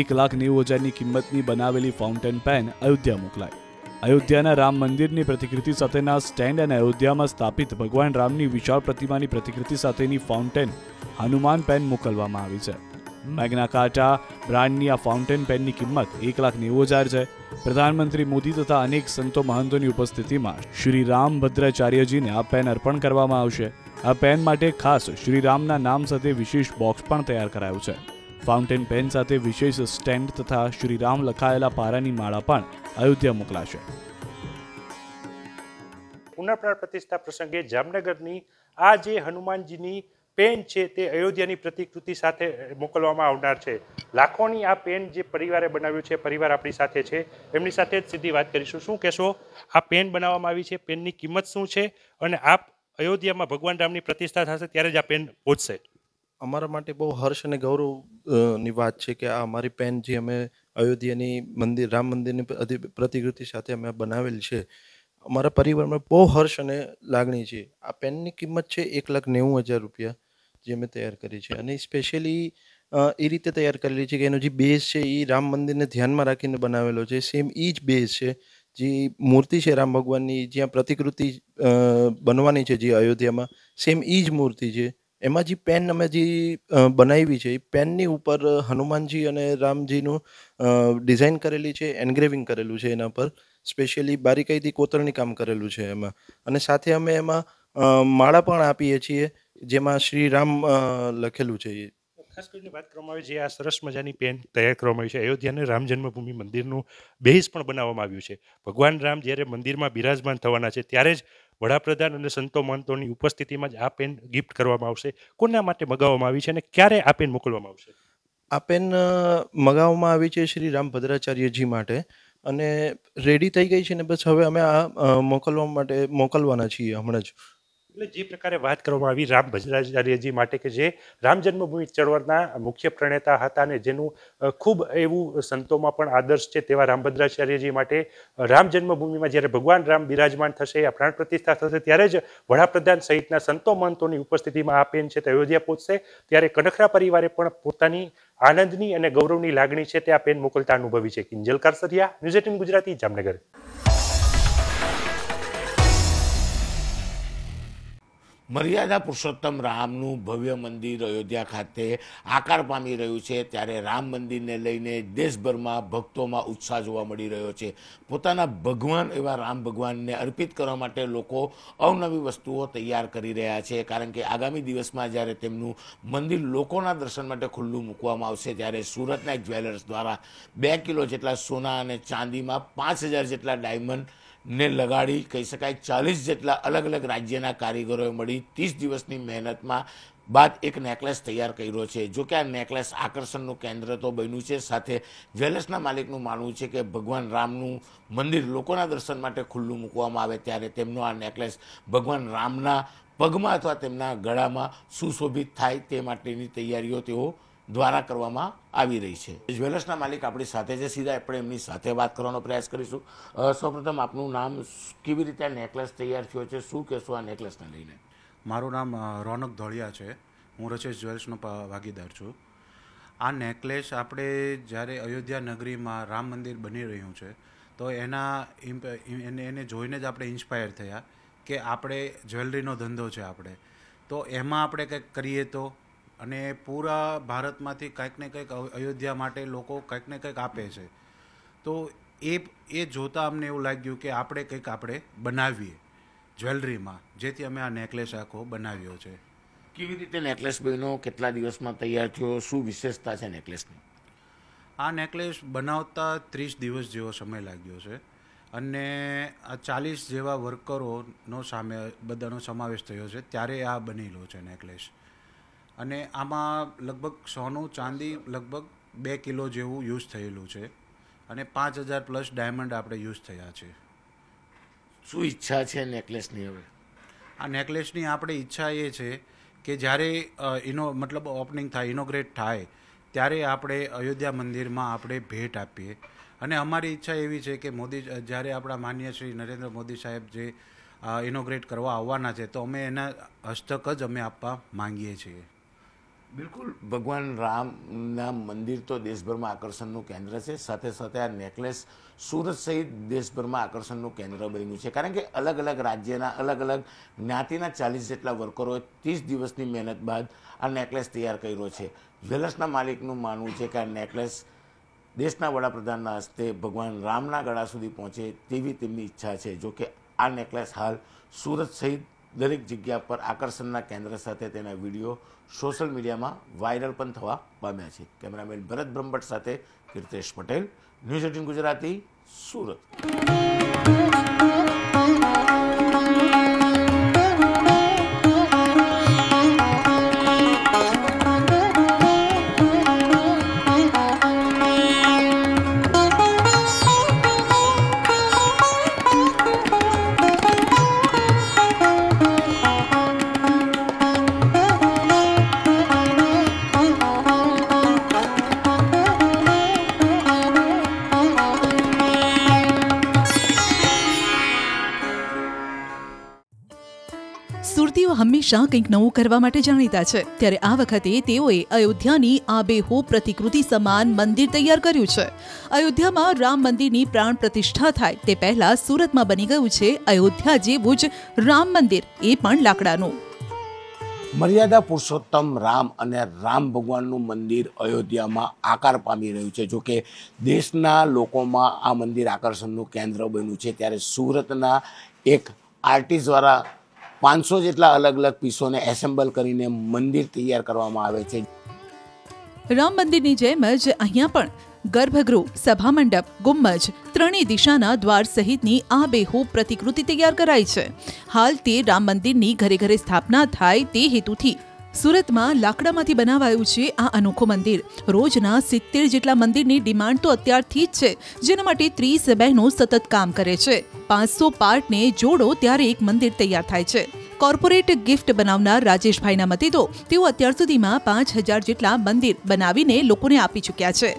એક લાખ નેવું હજારની કિંમતની બનાવેલી ફાઉન્ટેન પેન અયોધ્યા મોકલાય અયોધ્યાના રામ મંદિરની પ્રતિકૃતિ સાથેના સ્ટેન્ડ અને અયોધ્યામાં સ્થાપિત ભગવાન રામની વિશાળ પ્રતિમાની પ્રતિકૃતિ સાથેની ફાઉન્ટેન હનુમાન પેન મોકલવામાં આવી છે મેગ્ના કાર્ટા બ્રાન્ડની આ ફાઉન્ટેન પેનની કિંમત એક લાખ નેવું હજાર છે પ્રધાનમંત્રી મોદી તથા અનેક સંતો મહંતોની ઉપસ્થિતિમાં શ્રી રામ ભદ્રાચાર્યજીને આ પેન અર્પણ કરવામાં આવશે આ પેન માટે ખાસ શ્રીરામના નામ સાથે વિશેષ બોક્સ પણ તૈયાર કરાયું છે ફાઉન્ટેન પેન સાથે વિશેષ સ્ટેન્ડ તથા શ્રીરામ લખાયેલા પારાની માળા પણ અયોધ્યા મોકલાશે પુનઃપ્રાણ પ્રતિષ્ઠા પ્રસંગે જામનગરની આ જે હનુમાનજીની પેન છે તે અયોધ્યાની પ્રતિકૃતિ સાથે મોકલવામાં આવનાર છે લાખોની આ પેન જે પરિવારે બનાવ્યું છે પરિવાર આપણી સાથે છે એમની સાથે જ સીધી વાત કરીશું શું કહેશો આ પેન બનાવવામાં આવી છે પેનની કિંમત શું છે અને આપ અયોધ્યામાં ભગવાન રામની પ્રતિષ્ઠા થશે ત્યારે જ આ પેન પહોંચશે અમારા માટે બહુ હર્ષ અને ગૌરવની વાત છે કે આ અમારી પેન જે અમે અયોધ્યાની મંદિર રામ મંદિરની પ્રતિકૃતિ સાથે અમે બનાવેલ છે અમારા પરિવારમાં બહુ હર્ષ અને લાગણી છે આ પેનની કિંમત છે એક લાખ નેવું હજાર રૂપિયા જે અમે તૈયાર કરી છે અને સ્પેશિયલી એ રીતે તૈયાર કરેલી છે કે એનો જે બેઝ છે એ રામ મંદિરને ધ્યાનમાં રાખીને બનાવેલો છે સેમ એ જ બેઝ છે જે મૂર્તિ છે રામ ભગવાનની જ્યાં પ્રતિકૃતિ બનવાની છે જે અયોધ્યામાં સેમ એ જ મૂર્તિ છે એમાં જે પેન અમે જે બનાવી છે એ પેનની ઉપર હનુમાનજી અને રામજીનું ડિઝાઇન કરેલી છે એન્ગ્રેવિંગ કરેલું છે એના પર સ્પેશિયલી બારીકાઈથી કોતરણી કામ કરેલું છે એમાં અને સાથે અમે એમાં માળા પણ આપીએ છીએ જેમાં શ્રી રામ લખેલું છે એ ખાસ કરીને વાત કરવામાં આવે જે આ સરસ મજાની પેન તૈયાર કરવામાં આવી છે અયોધ્યાને રામ જન્મભૂમિ મંદિરનું બેઝ પણ બનાવવામાં આવ્યું છે ભગવાન રામ જ્યારે મંદિરમાં બિરાજમાન થવાના છે ત્યારે જ વડાપ્રધાન અને સંતો મહંતોની ઉપસ્થિતિમાં જ આ પેન ગિફ્ટ કરવામાં આવશે કોના માટે મગાવવામાં આવી છે અને ક્યારે આ પેન મોકલવામાં આવશે આ પેન મગાવવામાં આવી છે શ્રી રામ ભદ્રાચાર્યજી માટે અને રેડી થઈ ગઈ છે ને બસ હવે અમે આ મોકલવા માટે મોકલવાના છીએ હમણાં જ એટલે જે પ્રકારે વાત કરવામાં આવી રામ ભજરાચાર્યજી માટે કે જે રામ જન્મભૂમિ ચળવળના મુખ્ય પ્રણેતા હતા અને જેનું ખૂબ એવું સંતોમાં પણ આદર્શ છે તેવા રામ ભદ્રાચાર્યજી માટે રામ જન્મભૂમિમાં જ્યારે ભગવાન રામ બિરાજમાન થશે આ પ્રાણ પ્રતિષ્ઠા થશે ત્યારે જ વડાપ્રધાન સહિતના સંતો મંતોની ઉપસ્થિતિમાં આપેન છે તે અયોધ્યા પહોંચશે ત્યારે કનખરા પરિવારે પણ પોતાની આનંદની અને ગૌરવની લાગણી છે તે આ પેન મોકલતા અનુભવી છે કિંજલ કારસરિયા ન્યૂઝ એટીન ગુજરાતી જામનગર મર્યાદા પુરુષોત્તમ રામનું ભવ્ય મંદિર અયોધ્યા ખાતે આકાર પામી રહ્યું છે ત્યારે રામ મંદિરને લઈને દેશભરમાં ભક્તોમાં ઉત્સાહ જોવા મળી રહ્યો છે પોતાના ભગવાન એવા રામ ભગવાનને અર્પિત કરવા માટે લોકો અવનવી વસ્તુઓ તૈયાર કરી રહ્યા છે કારણ કે આગામી દિવસમાં જ્યારે તેમનું મંદિર લોકોના દર્શન માટે ખુલ્લું મૂકવામાં આવશે ત્યારે સુરતના એક જ્વેલર્સ દ્વારા બે કિલો જેટલા સોના અને ચાંદીમાં પાંચ હજાર જેટલા ડાયમંડ ને લગાડી કહી શકાય ચાલીસ જેટલા અલગ અલગ રાજ્યના કારીગરોએ મળી ત્રીસ દિવસની મહેનતમાં બાદ એક નેકલેસ તૈયાર કર્યો છે જો કે આ નેકલેસ આકર્ષણનું કેન્દ્ર તો બન્યું છે સાથે જ્વેલર્સના માલિકનું માનવું છે કે ભગવાન રામનું મંદિર લોકોના દર્શન માટે ખુલ્લું મૂકવામાં આવે ત્યારે તેમનો આ નેકલેસ ભગવાન રામના પગમાં અથવા તેમના ગળામાં સુશોભિત થાય તે માટેની તૈયારીઓ તેઓ દ્વારા કરવામાં આવી રહી છે જ્વેલર્સના માલિક આપણી સાથે છે સીધા આપણે એમની સાથે વાત કરવાનો પ્રયાસ કરીશું સૌપ્રથમ આપનું નામ કેવી રીતે નેકલેસ તૈયાર થયો છે શું કહેશું આ નેકલેસને લઈને મારું નામ રોનક ધોળિયા છે હું રચેશ જ્વેલર્સનો ભાગીદાર છું આ નેકલેસ આપણે જ્યારે અયોધ્યા નગરીમાં રામ મંદિર બની રહ્યું છે તો એના એને એને જોઈને જ આપણે ઇન્સ્પાયર થયા કે આપણે જ્વેલરીનો ધંધો છે આપણે તો એમાં આપણે કંઈક કરીએ તો અને પૂરા ભારતમાંથી કંઈક ને કંઈક અયોધ્યા માટે લોકો કંઈક ને કંઈક આપે છે તો એ એ જોતાં અમને એવું લાગ્યું કે આપણે કંઈક આપણે બનાવીએ જ્વેલરીમાં જેથી અમે આ નેકલેસ આખો બનાવ્યો છે કેવી રીતે નેકલેસ બન્યો કેટલા દિવસમાં તૈયાર થયો શું વિશેષતા છે નેકલેસની આ નેકલેસ બનાવતા ત્રીસ દિવસ જેવો સમય લાગ્યો છે અને આ ચાલીસ જેવા વર્કરોનો સામે બધાનો સમાવેશ થયો છે ત્યારે આ બનેલો છે નેકલેસ અને આમાં લગભગ સોનું ચાંદી લગભગ બે કિલો જેવું યુઝ થયેલું છે અને પાંચ હજાર પ્લસ ડાયમંડ આપણે યુઝ થયા છે શું ઈચ્છા છે નેકલેસની હવે આ નેકલેસની આપણે ઈચ્છા એ છે કે જ્યારે એનો મતલબ ઓપનિંગ થાય ઇનોગ્રેટ થાય ત્યારે આપણે અયોધ્યા મંદિરમાં આપણે ભેટ આપીએ અને અમારી ઈચ્છા એવી છે કે મોદી જ્યારે આપણા માન્ય શ્રી નરેન્દ્ર મોદી સાહેબ જે ઇનોગ્રેટ કરવા આવવાના છે તો અમે એના હસ્તક જ અમે આપવા માંગીએ છીએ બિલકુલ ભગવાન રામના મંદિર તો દેશભરમાં આકર્ષણનું કેન્દ્ર છે સાથે સાથે આ નેકલેસ સુરત સહિત દેશભરમાં આકર્ષણનું કેન્દ્ર બન્યું છે કારણ કે અલગ અલગ રાજ્યના અલગ અલગ જ્ઞાતિના ચાલીસ જેટલા વર્કરોએ ત્રીસ દિવસની મહેનત બાદ આ નેકલેસ તૈયાર કર્યો છે જ્વેલર્સના માલિકનું માનવું છે કે આ નેકલેસ દેશના વડાપ્રધાનના હસ્તે ભગવાન રામના ગળા સુધી પહોંચે તેવી તેમની ઈચ્છા છે જોકે આ નેકલેસ હાલ સુરત સહિત દરેક જગ્યા પર આકર્ષણના કેન્દ્ર સાથે તેના વિડીયો સોશિયલ મીડિયામાં વાયરલ પણ થવા પામ્યા છે કેમેરામેન ભરત બ્રહ્મભટ્ટ સાથે કીર્તેશ પટેલ ન્યૂઝ એટીન ગુજરાતી સુરત હંમેશા કંઈક નવું કરવા માટે જાણીતા છે ત્યારે આ વખતે તેઓએ અયોધ્યાની આબેહૂબ પ્રતિકૃતિ સમાન મંદિર તૈયાર કર્યું છે અયોધ્યામાં રામ મંદિરની પ્રાણ પ્રતિષ્ઠા થાય તે પહેલા સુરતમાં બની ગયું છે અયોધ્યા જેવું જ રામ મંદિર એ પણ લાકડાનું મર્યાદા પુરુષોત્તમ રામ અને રામ ભગવાનનું મંદિર અયોધ્યામાં આકાર પામી રહ્યું છે જોકે દેશના લોકોમાં આ મંદિર આકર્ષણનું કેન્દ્ર બન્યું છે ત્યારે સુરતના એક આર્ટિસ્ટ દ્વારા પાંચસો જેટલા અલગ અલગ પીસોને એસેમ્બલ કરીને મંદિર તૈયાર કરવામાં આવે છે રામ મંદિરની જેમ જ અહીંયા પણ ગર્ભગૃહ સભા મંડપ ગુમ્મજ ત્રણેય દિશાના દ્વાર સહિતની આ બેહૂબ પ્રતિકૃતિ તૈયાર કરાઈ છે હાલ તે રામ મંદિરની ઘરે ઘરે સ્થાપના થાય તે હેતુથી સુરતમાં લાકડામાંથી બનાવાયું છે આ અનોખું મંદિર રોજના સિત્તેર જેટલા મંદિરની ડિમાન્ડ તો અત્યારથી જ છે જેના માટે ત્રીસ બહેનો સતત કામ કરે છે પાંચસો પાર્ટને જોડો ત્યારે એક મંદિર તૈયાર થાય છે કોર્પોરેટ ગિફ્ટ બનાવનાર રાજેશભાઈના મતે તો તેઓ અત્યાર સુધીમાં પાંચ હજાર જેટલા મંદિર બનાવીને લોકોને આપી ચૂક્યા છે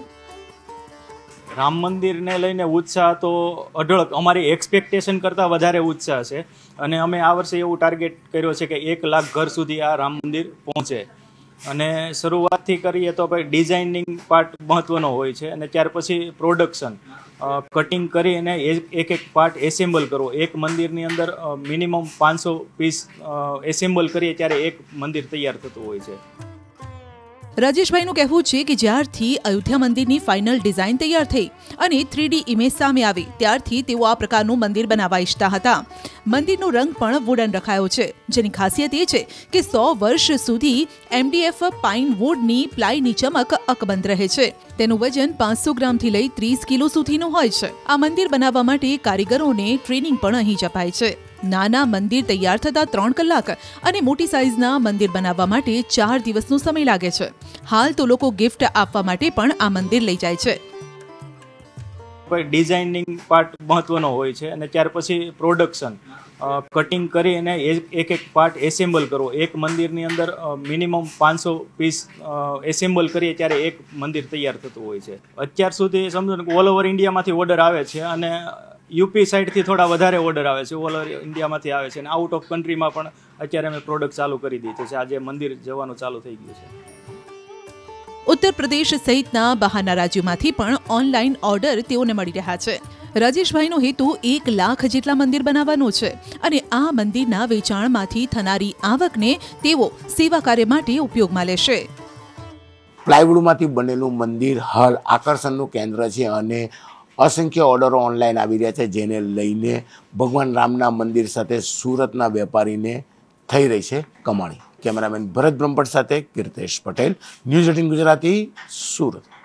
રામ મંદિરને લઈને ઉત્સાહ તો અઢળક અમારી એક્સપેક્ટેશન કરતાં વધારે ઉત્સાહ છે અને અમે આ વર્ષે એવું ટાર્ગેટ કર્યો છે કે એક લાખ ઘર સુધી આ રામ મંદિર પહોંચે અને શરૂઆતથી કરીએ તો ભાઈ ડિઝાઇનિંગ પાર્ટ મહત્ત્વનો હોય છે અને ત્યાર પછી પ્રોડક્શન કટિંગ કરી અને એક એક પાર્ટ એસેમ્બલ કરવો એક મંદિરની અંદર મિનિમમ પાંચસો પીસ એસેમ્બલ કરીએ ત્યારે એક મંદિર તૈયાર થતું હોય છે રાજેશભાઈનું કહેવું છે કે જ્યારથી અયોધ્યા મંદિરની ફાઇનલ ડિઝાઇન તૈયાર થઈ અને થ્રીડી ઇમેજ સામે આવી ત્યારથી તેઓ આ પ્રકારનું મંદિર બનાવવા ઈચ્છતા હતા મંદિરનો રંગ પણ વુડન રખાયો છે જેની ખાસિયત એ છે કે સો વર્ષ સુધી એમડીએફ પાઇન વુડની પ્લાયની ચમક અકબંધ રહે છે તેનું વજન પાંચસો ગ્રામથી લઈ ત્રીસ કિલો સુધીનું હોય છે આ મંદિર બનાવવા માટે કારીગરોને ટ્રેનિંગ પણ અહીં જ અપાય છે નાના મંદિર તૈયાર થતાં ત્રણ કલાક અને મોટી સાઇઝના મંદિર બનાવવા માટે ચાર દિવસનો સમય લાગે છે હાલ તો લોકો ગિફ્ટ આપવા માટે પણ આ મંદિર લઈ જાય છે કોઈ ડિઝાઇનિંગ પાર્ટ મહત્વનો હોય છે અને ત્યાર પછી પ્રોડક્શન કટિંગ કરી એને એક એક પાર્ટ એસેમ્બલ કરવો એક મંદિરની અંદર મિનિમમ પાંચસો પીસ એસેમ્બલ કરીએ ત્યારે એક મંદિર તૈયાર થતું હોય છે અત્યાર સુધી સમજો ને ઓલ ઓવર ઇન્ડિયામાંથી ઓર્ડર આવે છે અને યુપી સાઈડથી થોડા વધારે ઓર્ડર આવે છે ઓલ ઓવર ઇન્ડિયામાંથી આવે છે અને આઉટ ઓફ કન્ટ્રીમાં પણ અત્યારે અમે પ્રોડક્ટ ચાલુ કરી દીધી છે આજે મંદિર જવાનું ચાલુ થઈ ગયું છે ઉત્તર પ્રદેશ સહિતના બહારના રાજ્યોમાંથી પણ ઓનલાઈન ઓર્ડર તેઓને મળી રહ્યા છે રાજેશભાઈનો હેતુ એક લાખ જેટલા મંદિર બનાવવાનો છે અને આ મંદિરના વેચાણમાંથી થનારી આવકને તેઓ સેવા કાર્ય માટે ઉપયોગમાં લેશે પ્લાયવુડમાંથી બનેલું મંદિર હર આકર્ષણનું કેન્દ્ર છે અને અસંખ્ય ઓર્ડરો ઓનલાઈન આવી રહ્યા છે જેને લઈને ભગવાન રામના મંદિર સાથે સુરતના વેપારીને થઈ રહી છે કમાણી કેમેરામેન ભરત બ્રહ્મપટ સાથે કીર્તેશ પટેલ ન્યૂઝ એટીન ગુજરાતી સુરત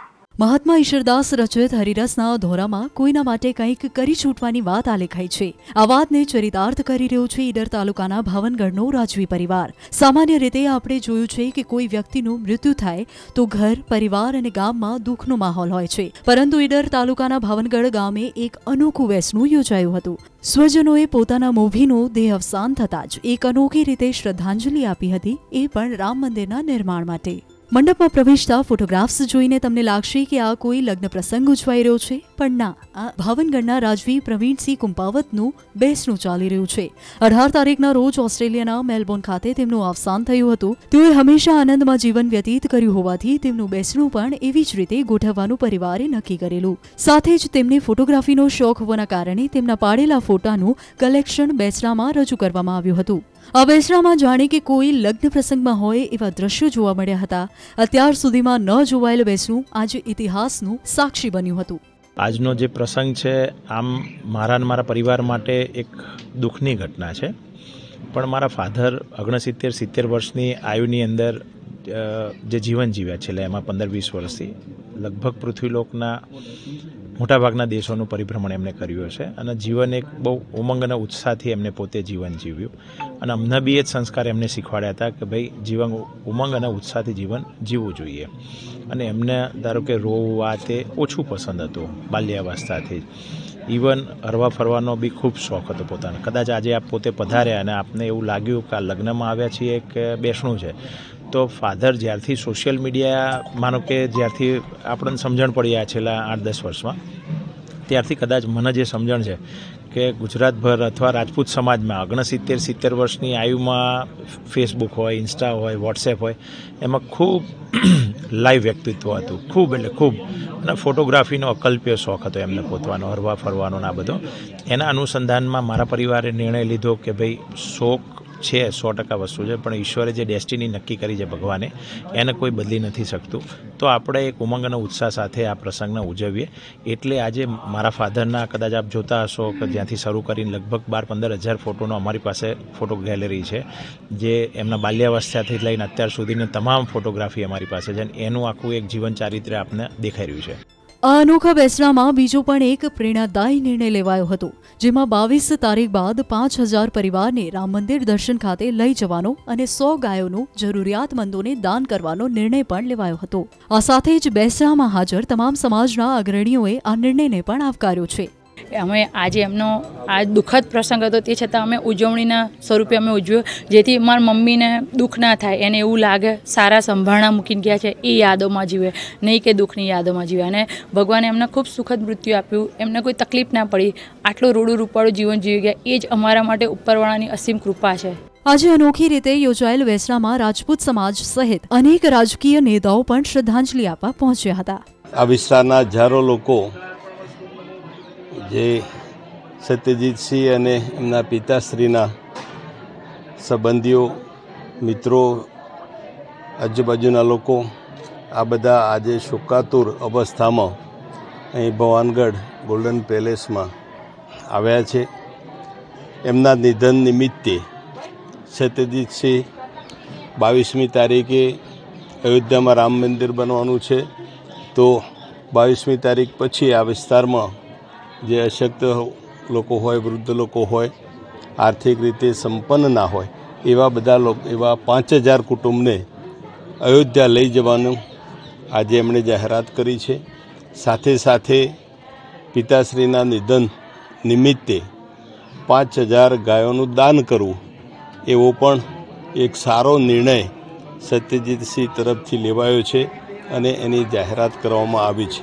મહાત્મા ઈશ્વરદાસ રચિત હરિરસના ધોરામાં કોઈના માટે કંઈક કરી છૂટવાની વાત આલેખાઈ છે આ વાતને ચરિતાર્થ કરી રહ્યો છે ઈડર તાલુકાના ભાવનગઢનો રાજવી પરિવાર સામાન્ય રીતે આપણે જોયું છે કે કોઈ વ્યક્તિનું મૃત્યુ થાય તો ઘર પરિવાર અને ગામમાં દુઃખનો માહોલ હોય છે પરંતુ ઈડર તાલુકાના ભાવનગઢ ગામે એક અનોખું વેસનું યોજાયું હતું સ્વજનોએ પોતાના મોભીનું દેહ અવસાન થતાં જ એક અનોખી રીતે શ્રદ્ધાંજલિ આપી હતી એ પણ રામ મંદિરના નિર્માણ માટે મંડપમાં પ્રવેશતા ફોટોગ્રાફ્સ જોઈને તમને લાગશે કે આ કોઈ લગ્ન પ્રસંગ ઉજવાઈ રહ્યો છે પણ ના આ ભાવનગરના રાજવી પ્રવીણસિંહ કુંપાવતનું બેસણું ચાલી રહ્યું છે અઢાર તારીખના રોજ ઓસ્ટ્રેલિયાના મેલબોર્ન ખાતે તેમનું અવસાન થયું હતું તેઓએ હંમેશા આનંદમાં જીવન વ્યતીત કર્યું હોવાથી તેમનું બેસણું પણ એવી જ રીતે ગોઠવવાનું પરિવારે નક્કી કરેલું સાથે જ તેમને ફોટોગ્રાફીનો શોખ હોવાના કારણે તેમના પાડેલા ફોટાનું કલેક્શન બેસણામાં રજૂ કરવામાં આવ્યું હતું અબેસરામાં જાણે કે કોઈ લગ્ન પ્રસંગમાં હોય એવા દ્રશ્યો જોવા મળ્યા હતા અત્યાર સુધીમાં ન જોવાયેલું બેસણું આજે ઇતિહાસનું સાક્ષી બન્યું હતું આજનો જે પ્રસંગ છે આમ મારા ને મારા પરિવાર માટે એક દુઃખની ઘટના છે પણ મારા ફાધર ઓગણસિત્તેર સિત્તેર વર્ષની આયુની અંદર જે જીવન જીવ્યા છેલ્લા એમાં પંદર વીસ વર્ષથી લગભગ પૃથ્વીલોકના મોટાભાગના દેશોનું પરિભ્રમણ એમણે કર્યું હશે અને જીવન એક બહુ ઉમંગ અને ઉત્સાહથી એમને પોતે જીવન જીવ્યું અને અમને બી એ જ સંસ્કાર એમને શીખવાડ્યા હતા કે ભાઈ જીવન ઉમંગ અને ઉત્સાહથી જીવન જીવવું જોઈએ અને એમને ધારો કે રોવું તે ઓછું પસંદ હતું બાલ્યાવસ્થાથી જ ઇવન હરવા ફરવાનો બી ખૂબ શોખ હતો પોતાનો કદાચ આજે આપ પોતે પધાર્યા અને આપને એવું લાગ્યું કે આ લગ્નમાં આવ્યા છીએ કે બેસણું છે તો ફાધર જ્યારથી સોશિયલ મીડિયા માનો કે જ્યારથી આપણને સમજણ પડી આ છેલ્લા આઠ દસ વર્ષમાં ત્યારથી કદાચ મને જે સમજણ છે કે ગુજરાતભર અથવા રાજપૂત સમાજમાં ઓગણસિત્તેર સિત્તેર વર્ષની આયુમાં ફેસબુક હોય ઇન્સ્ટા હોય વોટ્સએપ હોય એમાં ખૂબ લાઈવ વ્યક્તિત્વ હતું ખૂબ એટલે ખૂબ અને ફોટોગ્રાફીનો અકલ્પ્ય શોખ હતો એમને પોતવાનો હરવા ફરવાનો આ બધો એના અનુસંધાનમાં મારા પરિવારે નિર્ણય લીધો કે ભાઈ શોખ છે સો ટકા વસ્તુ છે પણ ઈશ્વરે જે ડેસ્ટિની નક્કી કરી છે ભગવાને એને કોઈ બદલી નથી શકતું તો આપણે એક ઉમંગ અને ઉત્સાહ સાથે આ પ્રસંગને ઉજવીએ એટલે આજે મારા ફાધરના કદાચ આપ જોતા હશો કે જ્યાંથી શરૂ કરીને લગભગ બાર પંદર હજાર ફોટોનો અમારી પાસે ફોટો ગેલેરી છે જે એમના બાલ્યાવસ્થાથી લઈને અત્યાર સુધીની તમામ ફોટોગ્રાફી અમારી પાસે છે એનું આખું એક જીવન ચારિત્ર્ય આપને દેખાઈ રહ્યું છે આ અનોખા બેસણામાં બીજો પણ એક પ્રેરણાદાયી નિર્ણય લેવાયો હતો જેમાં બાવીસ તારીખ બાદ પાંચ હજાર પરિવારને રામ મંદિર દર્શન ખાતે લઈ જવાનો અને સો ગાયોનું જરૂરિયાતમંદોને દાન કરવાનો નિર્ણય પણ લેવાયો હતો આ સાથે જ બેસણામાં હાજર તમામ સમાજના અગ્રણીઓએ આ નિર્ણયને પણ આવકાર્યો છે અમે આજે એમનો આ દુઃખદ પ્રસંગ હતો તે છતાં અમે ઉજવણીના સ્વરૂપે અમે ઉજવ્યો જેથી મારા મમ્મીને દુઃખ ના થાય એને એવું લાગે સારા સંભાળણા મૂકીને ગયા છે એ યાદોમાં જીવે નહીં કે દુઃખની યાદોમાં જીવે અને ભગવાને એમને ખૂબ સુખદ મૃત્યુ આપ્યું એમને કોઈ તકલીફ ના પડી આટલું રૂડું રૂપાળું જીવન જીવી ગયા એ જ અમારા માટે ઉપરવાળાની અસીમ કૃપા છે આજે અનોખી રીતે યોજાયેલ વેસણામાં રાજપૂત સમાજ સહિત અનેક રાજકીય નેતાઓ પણ શ્રદ્ધાંજલિ આપવા પહોંચ્યા હતા આ વિસ્તારના હજારો લોકો જે સત્યજીતસિંહ અને એમના પિતાશ્રીના સંબંધીઓ મિત્રો આજુબાજુના લોકો આ બધા આજે શોકાતુર અવસ્થામાં અહીં ભવાનગઢ ગોલ્ડન પેલેસમાં આવ્યા છે એમના નિધન નિમિત્તે સત્યજીતસિંહ બાવીસમી તારીખે અયોધ્યામાં રામ મંદિર બનવાનું છે તો બાવીસમી તારીખ પછી આ વિસ્તારમાં જે અશક્ત લોકો હોય વૃદ્ધ લોકો હોય આર્થિક રીતે સંપન્ન ના હોય એવા બધા લોકો એવા પાંચ હજાર કુટુંબને અયોધ્યા લઈ જવાનું આજે એમણે જાહેરાત કરી છે સાથે સાથે પિતાશ્રીના નિધન નિમિત્તે પાંચ હજાર ગાયોનું દાન કરવું એવો પણ એક સારો નિર્ણય સત્યજીતસિંહ તરફથી લેવાયો છે અને એની જાહેરાત કરવામાં આવી છે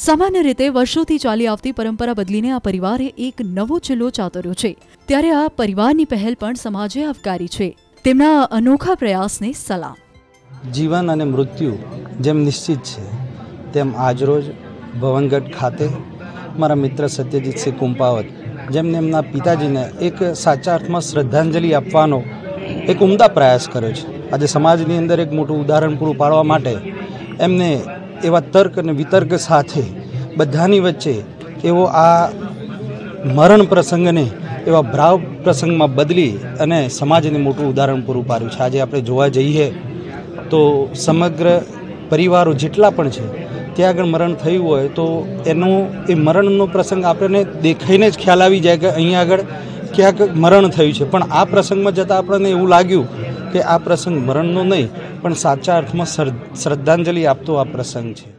સામાન્ય રીતે વર્ષોથી ચાલી આવતી પરંપરા બદલીને આ પરિવારે એક નવો ચિલ્લો ચાતર્યો છે ત્યારે આ પરિવારની પહેલ પણ સમાજે આવકારી છે તેમના અનોખા પ્રયાસને સલામ જીવન અને મૃત્યુ જેમ નિશ્ચિત છે તેમ આજરોજ ભવનગઢ ખાતે મારા મિત્ર સત્યજીતસિંહ કુંપાવત જેમને એમના પિતાજીને એક સાચા અર્થમાં શ્રદ્ધાંજલિ આપવાનો એક ઉમદા પ્રયાસ કર્યો છે આજે સમાજની અંદર એક મોટું ઉદાહરણ પૂરું પાડવા માટે એમને એવા તર્ક અને વિતર્ક સાથે બધાની વચ્ચે એવો આ મરણ પ્રસંગને એવા ભ્રાવ પ્રસંગમાં બદલી અને સમાજને મોટું ઉદાહરણ પૂરું પાડ્યું છે આજે આપણે જોવા જઈએ તો સમગ્ર પરિવારો જેટલા પણ છે ત્યાં આગળ મરણ થયું હોય તો એનું એ મરણનો પ્રસંગ આપણને દેખાઈને જ ખ્યાલ આવી જાય કે અહીંયા આગળ ક્યાંક મરણ થયું છે પણ આ પ્રસંગમાં જતાં આપણને એવું લાગ્યું કે આ પ્રસંગ મરણનો નહીં પણ સાચા અર્થમાં શ્રદ્ધાંજલિ આપતો આ પ્રસંગ છે